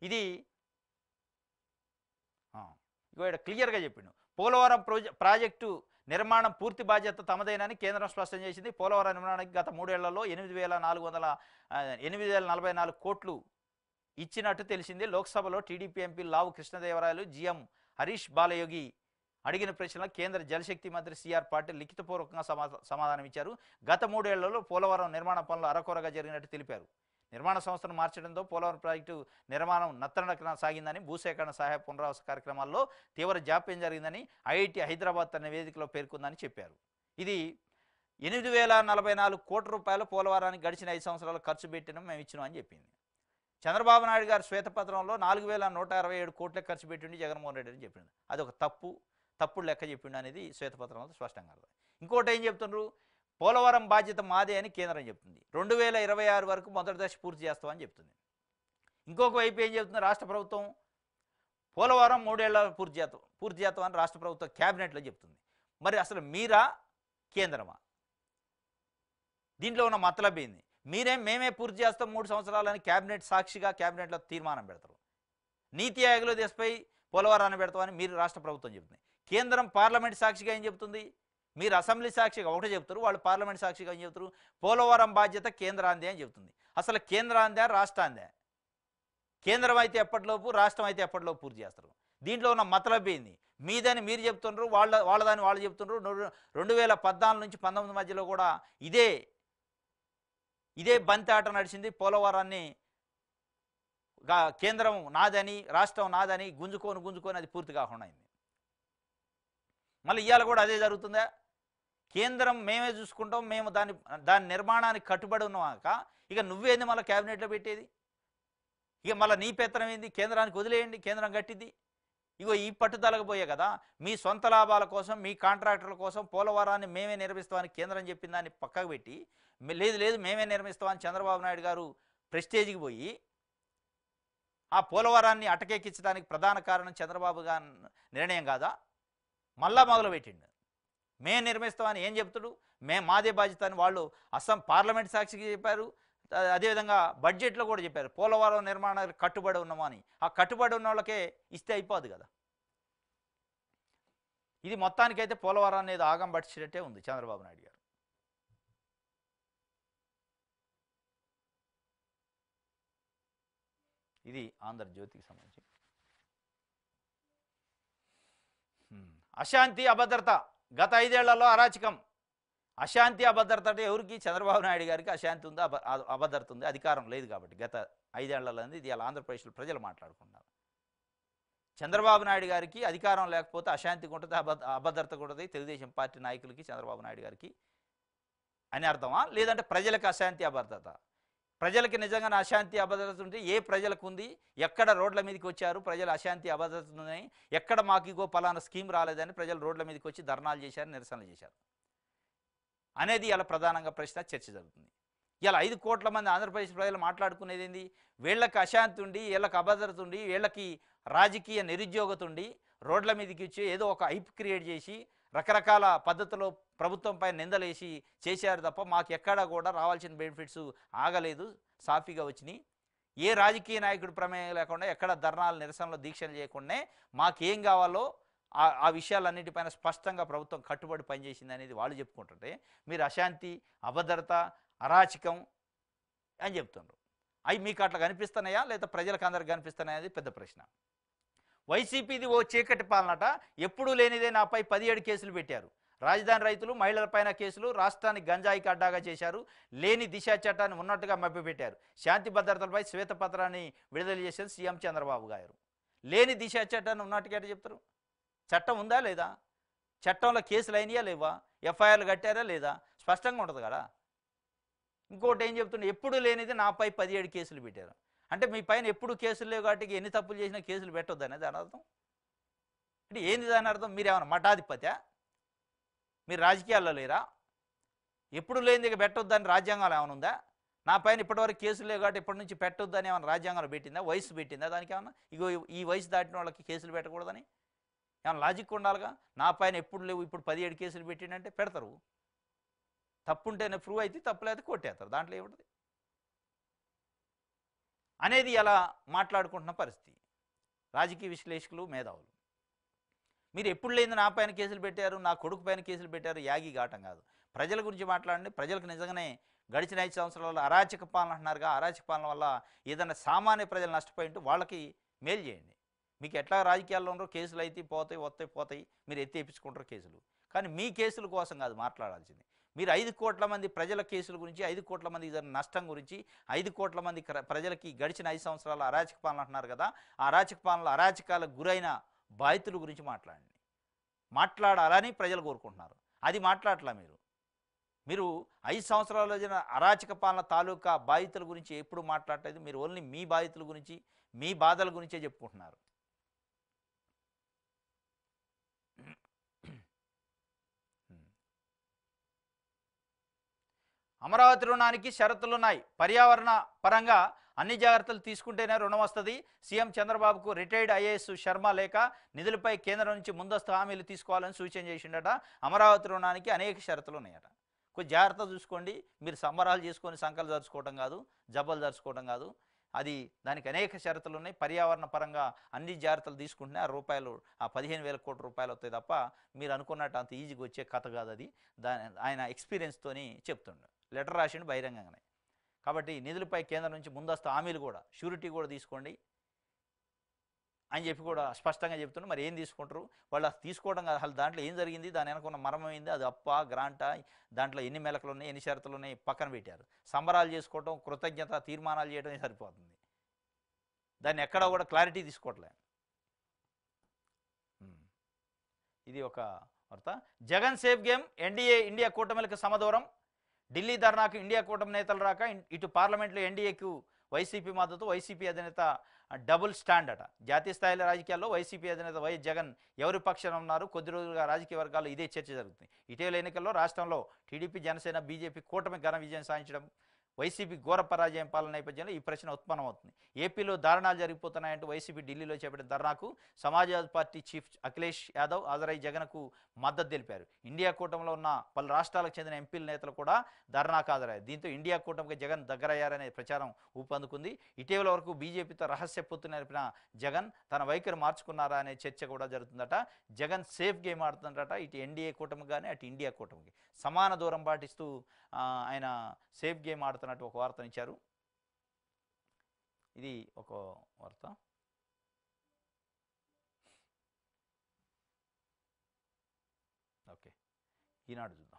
ఇది ఇక్కడ క్లియర్గా చెప్పిండు పోలవరం ప్రాజెక్టు నిర్మాణం పూర్తి బాధ్యత తమదేనని కేంద్రం స్పష్టం చేసింది పోలవరం నిర్మాణానికి గత మూడేళ్లలో ఎనిమిది వేల నాలుగు వందల ఎనిమిది వేల నలభై నాలుగు కోట్లు ఇచ్చినట్టు తెలిసింది లోక్సభలో TDP MP Lavu Krishnadevarayalu GM Harish Balayogi అడిగిన ప్రశ్నలకు కేంద్ర జలశక్తి మంత్రి సిఆర్ పాటిల్ లిఖితపూర్వకంగా సమాధానం ఇచ్చారు గత మూడేళ్లలో పోలవరం నిర్మాణ పనులు అరకొరగా జరిగినట్టు తెలిపారు నిర్మాణ సంస్థను మార్చడంతో పోలవరం ప్రాజెక్టు నిర్మాణం నత్తనడకన సాగిందని భూసేకరణ సహాయ పునరావాస కార్యక్రమాల్లో తీవ్ర జాప్యం జరిగిందని ఐఐటి హైదరాబాద్ తన వేదికలో పేర్కొందని చెప్పారు ఇది ఎనిమిది వేల నలభై నాలుగు కోట్ల రూపాయలు పోలవరానికి గడిచిన ఐదు సంవత్సరాలు ఖర్చు పెట్టిన మేము ఇచ్చినాం అని చెప్పింది చంద్రబాబు నాయుడు గారు శ్వేతపత్రంలో నాలుగు వేల నూట అరవై ఏడు కోట్ల ఖర్చు పెట్టిండి జగన్మోహన్ రెడ్డి అని చెప్పిండు అదొక తప్పు తప్పుడు లెక్క చెప్పిండు అనేది శ్వేతపత్రంలో స్పష్టంగా ఇంకోటి ఏం చెప్తున్నారు పోలవరం బాధ్యత మాదే అని కేంద్రం చెప్తుంది రెండు వేల ఇరవై ఆరు వరకు మొదటి దశ పూర్తి చేస్తామని చెప్తుంది ఇంకొక వైపు ఏం చెప్తుంది రాష్ట్ర ప్రభుత్వం పోలవరం మూడేళ్ల పూర్తి చేస్తాం పూర్తి చేస్తామని రాష్ట్ర ప్రభుత్వం క్యాబినెట్లో చెప్తుంది మరి అసలు మీరా కేంద్రమా దీంట్లో ఉన్న మతలబ్ ఏంది మీరేం మేమే పూర్తి చేస్తాం మూడు సంవత్సరాలని క్యాబినెట్ సాక్షిగా క్యాబినెట్లో తీర్మానం పెడతారు నీతి ఆయోగ్లో దేశపై పోలవరాన్ని పెడతామని మీరు రాష్ట్ర ప్రభుత్వం చెబుతుంది కేంద్రం పార్లమెంట్ సాక్షిగా ఏం చెబుతుంది మీరు అసెంబ్లీ సాక్షిగా ఒకటే చెప్తారు వాళ్ళు పార్లమెంట్ సాక్షిగా ఏం చెప్తారు పోలవరం బాధ్యత కేంద్రాందే అని చెప్తుంది అసలు కేంద్రాందే రాష్ట్రాందే కేంద్రం అయితే ఎప్పటిలోపు రాష్ట్రం అయితే ఎప్పటిలోపు పూర్తి చేస్తారు దీంట్లో ఉన్న మతలబ్ ఏంది మీదని మీరు చెప్తుండ్రు వాళ్ళ వాళ్ళదాని వాళ్ళు చెప్తుండ్రు రెండు వేల పద్నాలుగు నుంచి పంతొమ్మిది మధ్యలో కూడా ఇదే ఇదే బంతి ఆట నడిచింది పోలవరాన్ని కేంద్రం నాదని రాష్ట్రం నాదని గుంజుకొని గుంజుకొని అది పూర్తి కాకుండా అయింది మళ్ళీ ఇవాళ కూడా అదే జరుగుతుందా కేంద్రం మేమే చూసుకుంటాం మేము దాని దాని నిర్మాణానికి కట్టుబడి ఉన్నాక ఇక నువ్వేంది మళ్ళీ క్యాబినెట్లో పెట్టేది ఇక మళ్ళీ నీ పెత్తనం ఏంది కేంద్రానికి వదిలేయండి కేంద్రం కట్టింది ఇగో ఈ పట్టుదలకపోయే కదా మీ సొంత లాభాల కోసం మీ కాంట్రాక్టర్ల కోసం పోలవరాన్ని మేమే నిర్మిస్తామని కేంద్రం చెప్పిందాన్ని పక్కకు పెట్టి లేదు లేదు మేమే నిర్మిస్తామని చంద్రబాబు నాయుడు గారు ప్రెస్టేజ్కి పోయి ఆ పోలవరాన్ని అటకెక్కించడానికి ప్రధాన కారణం చంద్రబాబు గారి నిర్ణయం కాదా మళ్ళా మొదలుపెట్టిండు మే నిర్మిస్తామని ఏం చెప్తుడు మే మాదే బాధ్యత అని వాళ్ళు అస్సాం పార్లమెంట్ సాక్షికి చెప్పారు అదేవిధంగా బడ్జెట్లో కూడా చెప్పారు పోలవరం నిర్మాణాలకు కట్టుబడి ఉన్నామని ఆ కట్టుబడి ఉన్న వాళ్ళకే ఇస్తే అయిపోదు కదా ఇది మొత్తానికైతే పోలవరం అనేది ఆగం పట్టించినట్టే ఉంది చంద్రబాబు నాయుడు గారు ఇది ఆంధ్రజ్యోతికి సంబంధించి అశాంతి అభద్రత గత ఐదేళ్లలో అరాచకం అశాంతి అభద్రత అంటే ఎవరికి చంద్రబాబు నాయుడు గారికి అశాంతి ఉందా అభద్రత ఉంది అధికారం లేదు కాబట్టి గత ఐదేళ్లలో ఇది అలా ఆంధ్రప్రదేశ్లో ప్రజలు మాట్లాడుకుంటున్నారు చంద్రబాబు నాయుడు గారికి అధికారం లేకపోతే అశాంతి ఉంటుంది అభద్రత ఉంటుంది తెలుగుదేశం పార్టీ నాయకులకి చంద్రబాబు నాయుడు గారికి అని అర్థమా లేదంటే ప్రజలకు అశాంతి అభద్రత ప్రజలకి నిజంగా అశాంతి అభద్రత ఉంటే ఏ ప్రజలకు ఉంది ఎక్కడ రోడ్ల మీదకి వచ్చారు ప్రజలు అశాంతి అభద్రత ఉన్నాయి ఎక్కడ మాకు ఇగో పలానా స్కీమ్ రాలేదని ప్రజలు రోడ్ల మీదకి వచ్చి ధర్నాలు చేశారు నిరసనలు చేశారు అనేది ఇలా ప్రధానంగా ప్రశ్న చర్చ జరుగుతుంది ఇలా ఐదు కోట్ల మంది ఆంధ్రప్రదేశ్ ప్రజలు మాట్లాడుకునేది ఏంది వీళ్ళకి అశాంతి ఉండి వీళ్ళకి అభద్రత ఉండి వీళ్ళకి రాజకీయ నిరుద్యోగత ఉండి రోడ్ల మీదకి వచ్చి ఏదో ఒక హైప్ క్రియేట్ చేసి రకరకాల పద్ధతిలో ప్రభుత్వంపై నిందలేసి చేశారు తప్ప మాకు ఎక్కడా కూడా రావాల్సిన బెనిఫిట్స్ ఆగలేదు సాఫీగా వచ్చినాయి ఏ రాజకీయ నాయకుడు ప్రమేయం లేకుండా ఎక్కడ ధర్నాలు నిరసనలు దీక్షలు చేయకుండా మాకేం కావాలో ఆ విషయాలన్నిటిపైన స్పష్టంగా ప్రభుత్వం కట్టుబడి పనిచేసింది అనేది వాళ్ళు చెప్పుకుంటుంటే మీరు అశాంతి అభద్రత అరాచకం అని చెప్తున్నారు అవి మీకు అట్లా కనిపిస్తున్నాయా లేదా ప్రజలకు అందరికి కనిపిస్తున్నాయా అనేది పెద్ద ప్రశ్న వైసీపీది ఓ చీకటి పాలనట ఎప్పుడూ లేనిదే నాపై పదిహేడు కేసులు పెట్టారు రాజధాని రైతులు మహిళలపైన కేసులు రాష్ట్రానికి గంజాయికి అడ్డాగా చేశారు లేని దిశ చట్టాన్ని ఉన్నట్టుగా మభ్యపెట్టారు శాంతి భద్రతలపై శ్వేతపత్రాన్ని విడుదల చేసిన సీఎం చంద్రబాబు గారు లేని దిశ చట్టాన్ని ఉన్నట్టుగా చెప్తారు చట్టం ఉందా లేదా చట్టంలో కేసులు అయినాయా లేవా ఎఫ్ఐఆర్లు కట్టారా లేదా స్పష్టంగా ఉండదు కదా ఇంకోటి ఏం చెప్తున్నా ఎప్పుడు లేనిది నాపై పదిహేడు కేసులు పెట్టారు అంటే మీ పైన ఎప్పుడు కేసులు లేవు కాబట్టి ఎన్ని తప్పులు చేసినా కేసులు పెట్టొద్దు అనేది దాని అర్థం అంటే ఏంది దాని అర్థం మీరు ఏమైనా మఠాధిపత్యా మీరు రాజకీయాల్లో లేరా ఎప్పుడు లేనిదిగా పెట్టొద్దని రాజ్యాంగాలు ఏమైనా ఉందా నా పైన ఇప్పటివరకు కేసులు లేవు కాబట్టి ఇప్పటి నుంచి పెట్టొద్దని ఏమైనా రాజ్యాంగాలు పెట్టిందా వయసు పెట్టిందా దానికి ఏమన్నా ఇగో ఈ వయసు దాటిన వాళ్ళకి కేసులు పెట్టకూడదని ఏమైనా లాజిక్ ఉండాలిగా నా పైన ఎప్పుడు లేవు ఇప్పుడు పదిహేడు కేసులు పెట్టిండంటే పెడతారు తప్పుంటేనే ప్రూవ్ అయితే తప్పులైతే కొట్టేస్తారు దాంట్లో ఏముంటుంది అనేది ఎలా మాట్లాడుకుంటున్న పరిస్థితి రాజకీయ విశ్లేషకులు మేధావులు మీరు ఎప్పుడు లేదు నా పైన కేసులు పెట్టారు నా కొడుకు పైన కేసులు పెట్టారు యాగి ఘాటం కాదు ప్రజల గురించి మాట్లాడండి ప్రజలకు నిజంగానే గడిచిన ఐదు సంవత్సరాల అరాచక పాలన అంటున్నారుగా అరాచక పాలన వల్ల ఏదైనా సామాన్య ప్రజలు నష్టపోయింటూ వాళ్ళకి మేలు చేయండి మీకు ఎట్లా రాజకీయాల్లో ఉండరో కేసులు అయితే పోతాయి వస్తాయి పోతాయి మీరు ఎత్తి ఎప్పించుకుంటారు కేసులు కానీ మీ కేసుల కోసం కాదు మాట్లాడాల్సింది మీరు ఐదు కోట్ల మంది ప్రజల కేసుల గురించి ఐదు కోట్ల మంది నష్టం గురించి ఐదు కోట్ల మంది ప్రజలకి గడిచిన ఐదు సంవత్సరాల అరాచక పాలన అంటున్నారు కదా ఆ అరాచక పాలన అరాచకాలకు గురైన బాధితుల గురించి మాట్లాడండి మాట్లాడాలని ప్రజలు కోరుకుంటున్నారు అది మాట్లాడలా మీరు మీరు ఐదు సంవత్సరాల జరిగిన అరాచక పాలన తాలూకా బాధితుల గురించి ఎప్పుడు మాట్లాడలేదు మీరు ఓన్లీ మీ బాధితుల గురించి మీ బాధల గురించే చెప్పుకుంటున్నారు అమరావతి రుణానికి షరతులు ఉన్నాయి పర్యావరణ పరంగా అన్ని జాగ్రత్తలు తీసుకుంటేనే రుణం వస్తుంది సీఎం చంద్రబాబుకు రిటైర్డ్ ఐఏఎస్ శర్మ లేక నిధులపై కేంద్రం నుంచి ముందస్తు హామీలు తీసుకోవాలని సూచన చేసిండట అమరావతి రుణానికి అనేక షరతులు ఉన్నాయట కొంచెం జాగ్రత్త చూసుకోండి మీరు సంబరాలు చేసుకొని సంకలు దరుచుకోవడం కాదు జబ్బలు దరుచుకోవడం కాదు అది దానికి అనేక షరతులు ఉన్నాయి పర్యావరణ పరంగా అన్ని జాగ్రత్తలు తీసుకుంటేనే ఆ రూపాయలు ఆ పదిహేను వేల కోట్ల రూపాయలు వస్తాయి తప్ప మీరు అనుకున్నట్టు అంత ఈజీగా వచ్చే కథ కాదు అది దాని ఆయన ఎక్స్పీరియన్స్తో చెప్తుండే లెటర్ రాసిండు బహిరంగంగానే కాబట్టి నిధులపై కేంద్రం నుంచి ముందస్తు హామీలు కూడా షూరిటీ కూడా తీసుకోండి అని చెప్పి కూడా స్పష్టంగా చెప్తున్నారు మరి ఏం తీసుకుంటారు వాళ్ళు అది తీసుకోవడం కాదు అసలు దాంట్లో ఏం జరిగింది దాని వెనకున్న మర్మం ఏంది అది అప్ప గ్రాంటా దాంట్లో ఎన్ని మెలకలు ఉన్నాయి ఎన్ని షరతులు ఉన్నాయి పక్కన పెట్టారు సంబరాలు చేసుకోవటం కృతజ్ఞత తీర్మానాలు చేయడమే సరిపోతుంది దాన్ని ఎక్కడా కూడా క్లారిటీ తీసుకోవట్లే ఇది ఒక వార్త Jagan safe game NDA India కూటమిలకు సమదూరం ఢిల్లీ ధర్నాకు ఇండియా కూటమి నేతలు రాక ఇటు పార్లమెంట్లో ఎన్డీఏకు వైసీపీ మద్దతు వైసీపీ అధినేత డబుల్ స్టాండ్ అట జాతీయ స్థాయిలో రాజకీయాల్లో వైసీపీ అధినేత వైఎస్ జగన్ ఎవరి పక్షాన ఉన్నారు కొద్ది రోజులుగా రాజకీయ వర్గాల్లో ఇదే చర్చ జరుగుతుంది ఇటీవల ఎన్నికల్లో రాష్ట్రంలో టీడీపీ జనసేన బీజేపీ కూటమి ఘన విజయం సాధించడం వైసీపీ ఘోర పరాజయం పాలన నేపథ్యంలో ఈ ప్రశ్న ఉత్పన్నమవుతుంది ఏపీలో దారుణాలు జరిగిపోతున్నాయంటూ వైసీపీ ఢిల్లీలో చేపట్టిన ధర్నాకు సమాజ్వాదీ పార్టీ చీఫ్ అఖిలేష్ యాదవ్ ఆదరై జగన్కు మద్దతు తెలిపారు ఇండియా కూటమిలో ఉన్న పలు రాష్ట్రాలకు చెందిన ఎంపీల నేతలు కూడా ధర్నాకు హాజరయ్యారు దీంతో ఇండియా కూటమికి జగన్ దగ్గరయ్యారనే ప్రచారం ఊపందుకుంది ఇటీవల వరకు బీజేపీతో రహస్య పొత్తు నేర్పిన జగన్ తన వైఖరి మార్చుకున్నారా అనే చర్చ కూడా జరుగుతుందట జగన్ సేఫ్ గేమ్ ఆడుతుందట ఇటు ఎన్డీఏ కూటమి కానీ అటు ఇండియా కూటమికి సమాన దూరం పాటిస్తూ ఆయన సేఫ్ గేమ్ ఆడుతున్నారు వార్త ఒక ఒక ఇచ్చారు ఇది ఒక వార్త ఓకే ఈనాడు చూద్దాం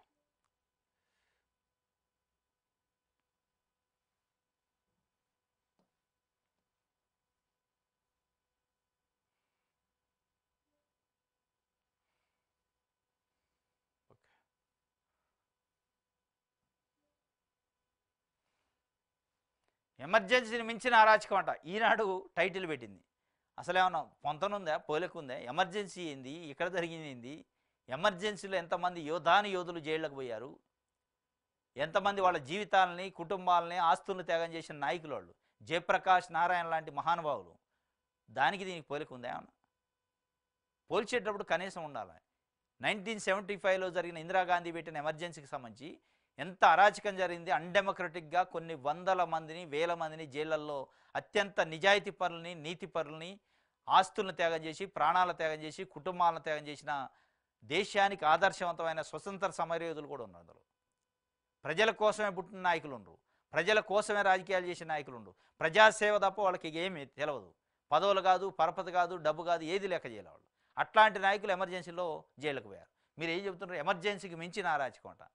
ఎమర్జెన్సీని మించిన అరాచకం అంట ఈనాడు టైటిల్ పెట్టింది అసలు ఏమన్నా పొంతనుందా పోలకుందా ఎమర్జెన్సీ ఏంది ఇక్కడ జరిగింది ఎమర్జెన్సీలో ఎంతమంది యోధాని యోధులు జైళ్ళకు పోయారు ఎంతమంది వాళ్ళ జీవితాలని కుటుంబాలని ఆస్తులను త్యాగం చేసిన నాయకులు వాళ్ళు జయప్రకాష్ నారాయణ లాంటి మహానుభావులు దానికి దీనికి పోలికుందా ఏమన్నా పోల్చేటప్పుడు కనీసం ఉండాలి నైన్టీన్ సెవెంటీ ఫైవ్లో జరిగిన ఇందిరాగాంధీ పెట్టిన ఎమర్జెన్సీకి సంబంధించి ఎంత అరాచకం జరిగింది అన్డెమోక్రటిక్గా కొన్ని వందల మందిని వేల మందిని జైళ్ళల్లో అత్యంత నిజాయితీ పరులని నీతి పరులని ఆస్తులను త్యాగం చేసి ప్రాణాలను త్యాగం చేసి కుటుంబాలను త్యాగం చేసిన దేశానికి ఆదర్శవంతమైన స్వతంత్ర సమరయోధులు కూడా ఉన్నారు అందులో ప్రజల కోసమే పుట్టిన నాయకులు ఉండరు ప్రజల కోసమే రాజకీయాలు చేసిన నాయకులు ఉండరు ప్రజాసేవ తప్ప వాళ్ళకి ఏమి తెలియదు పదవులు కాదు పరపతి కాదు డబ్బు కాదు ఏది లెక్క చేయలే వాళ్ళు అట్లాంటి నాయకులు ఎమర్జెన్సీలో జైలుకు పోయారు మీరు ఏం చెబుతున్నారు ఎమర్జెన్సీకి మించిన అరాచకం అంటారు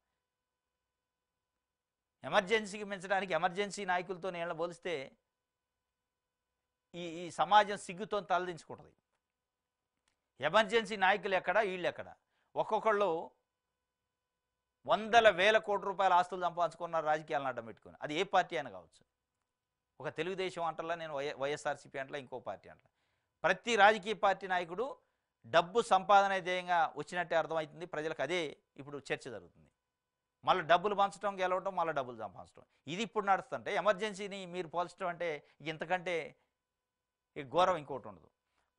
ఎమర్జెన్సీకి మించడానికి ఎమర్జెన్సీ నాయకులతో నేను పోలిస్తే ఈ ఈ సమాజం సిగ్గుతో తలదించుకుంటుంది ఎమర్జెన్సీ నాయకులు ఎక్కడ వీళ్ళు ఎక్కడ ఒక్కొక్కళ్ళు వందల వేల కోట్ల రూపాయల ఆస్తులు సంపాదించుకున్నారు రాజకీయాలను అడ్డం పెట్టుకుని అది ఏ పార్టీ అయినా కావచ్చు ఒక తెలుగుదేశం అంటలా నేను వై వైఎస్ఆర్సీపీ అంటలా ఇంకో పార్టీ అంటలా ప్రతి రాజకీయ పార్టీ నాయకుడు డబ్బు సంపాదన ధ్యేయంగా వచ్చినట్టే అర్థమవుతుంది ప్రజలకు అదే ఇప్పుడు చర్చ జరుగుతుంది మళ్ళీ డబ్బులు పంచడం గెలవడం మళ్ళీ డబ్బులు సంపాదించడం ఇది ఇప్పుడు నడుస్తుంటే ఎమర్జెన్సీని మీరు పోల్చడం అంటే ఇంతకంటే ఘోరం ఇంకోటి ఉండదు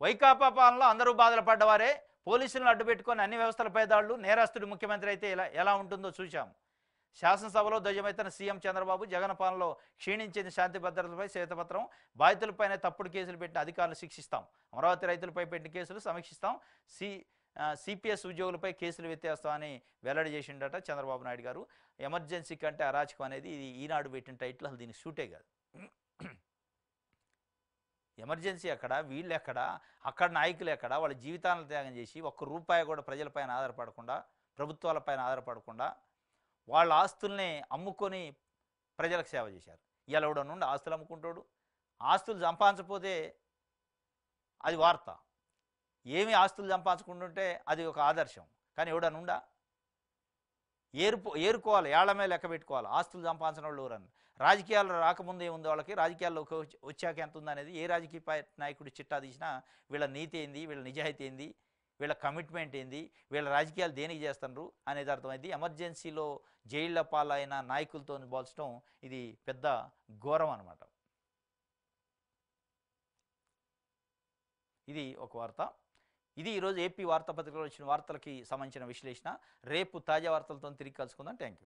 వైకాపా పాలనలో అందరూ బాధలు పడ్డవారే పోలీసులను అడ్డు పెట్టుకొని అన్ని వ్యవస్థల పేదాళ్ళు నేరస్తుడు ముఖ్యమంత్రి అయితే ఎలా ఎలా ఉంటుందో చూశాము శాసనసభలో ధ్వజమైతున్న సీఎం చంద్రబాబు జగన్ పాలనలో క్షీణించిన శాంతి భద్రతలపై శ్వేతపత్రం బాధితులపైనే తప్పుడు కేసులు పెట్టిన అధికారులు శిక్షిస్తాం అమరావతి రైతులపై పెట్టిన కేసులు సమీక్షిస్తాం సి సిపిఎస్ ఉద్యోగులపై కేసులు వ్యత్యాస్తామని వెల్లడి చేసిండట చంద్రబాబు నాయుడు గారు ఎమర్జెన్సీ కంటే అరాచకం అనేది ఇది ఈనాడు పెట్టిన టైటిల్ అసలు దీనికి సూటే కాదు ఎమర్జెన్సీ అక్కడ వీళ్ళు ఎక్కడ అక్కడ నాయకులు ఎక్కడ వాళ్ళ జీవితాలను త్యాగం చేసి ఒక్క రూపాయి కూడా ప్రజలపైన ఆధారపడకుండా ప్రభుత్వాలపైన ఆధారపడకుండా వాళ్ళ ఆస్తుల్ని అమ్ముకొని ప్రజలకు సేవ చేశారు ఇలా నుండి ఆస్తులు అమ్ముకుంటాడు ఆస్తులు సంపాదించకపోతే అది వార్త ఏమి ఆస్తులు సంపాదించుకుంటుంటే అది ఒక ఆదర్శం కానీ ఎవడనుండా ఏరుపో ఏరుకోవాలి ఏళ్లమే లెక్క పెట్టుకోవాలి ఆస్తులు సంపాదించిన వాళ్ళు ఎవరని రాజకీయాలు రాకముందు ఏముంది వాళ్ళకి రాజకీయాల్లోకి వచ్చాక ఎంత ఉందనేది ఏ రాజకీయ నాయకుడు చిట్టా తీసినా వీళ్ళ నీతి ఏంది వీళ్ళ నిజాయితీ ఏంది వీళ్ళ కమిట్మెంట్ ఏంది వీళ్ళ రాజకీయాలు దేనికి చేస్తున్నారు అనేది అర్థమైంది ఎమర్జెన్సీలో జైళ్ల పాలైన నాయకులతో పోల్చడం ఇది పెద్ద ఘోరం అనమాట ఇది ఒక వార్త ఇది ఈరోజు ఏపీ వార్తాపత్రికలో వచ్చిన వార్తలకి సంబంధించిన విశ్లేషణ రేపు తాజా వార్తలతో తిరిగి కలుసుకుందాం థ్యాంక్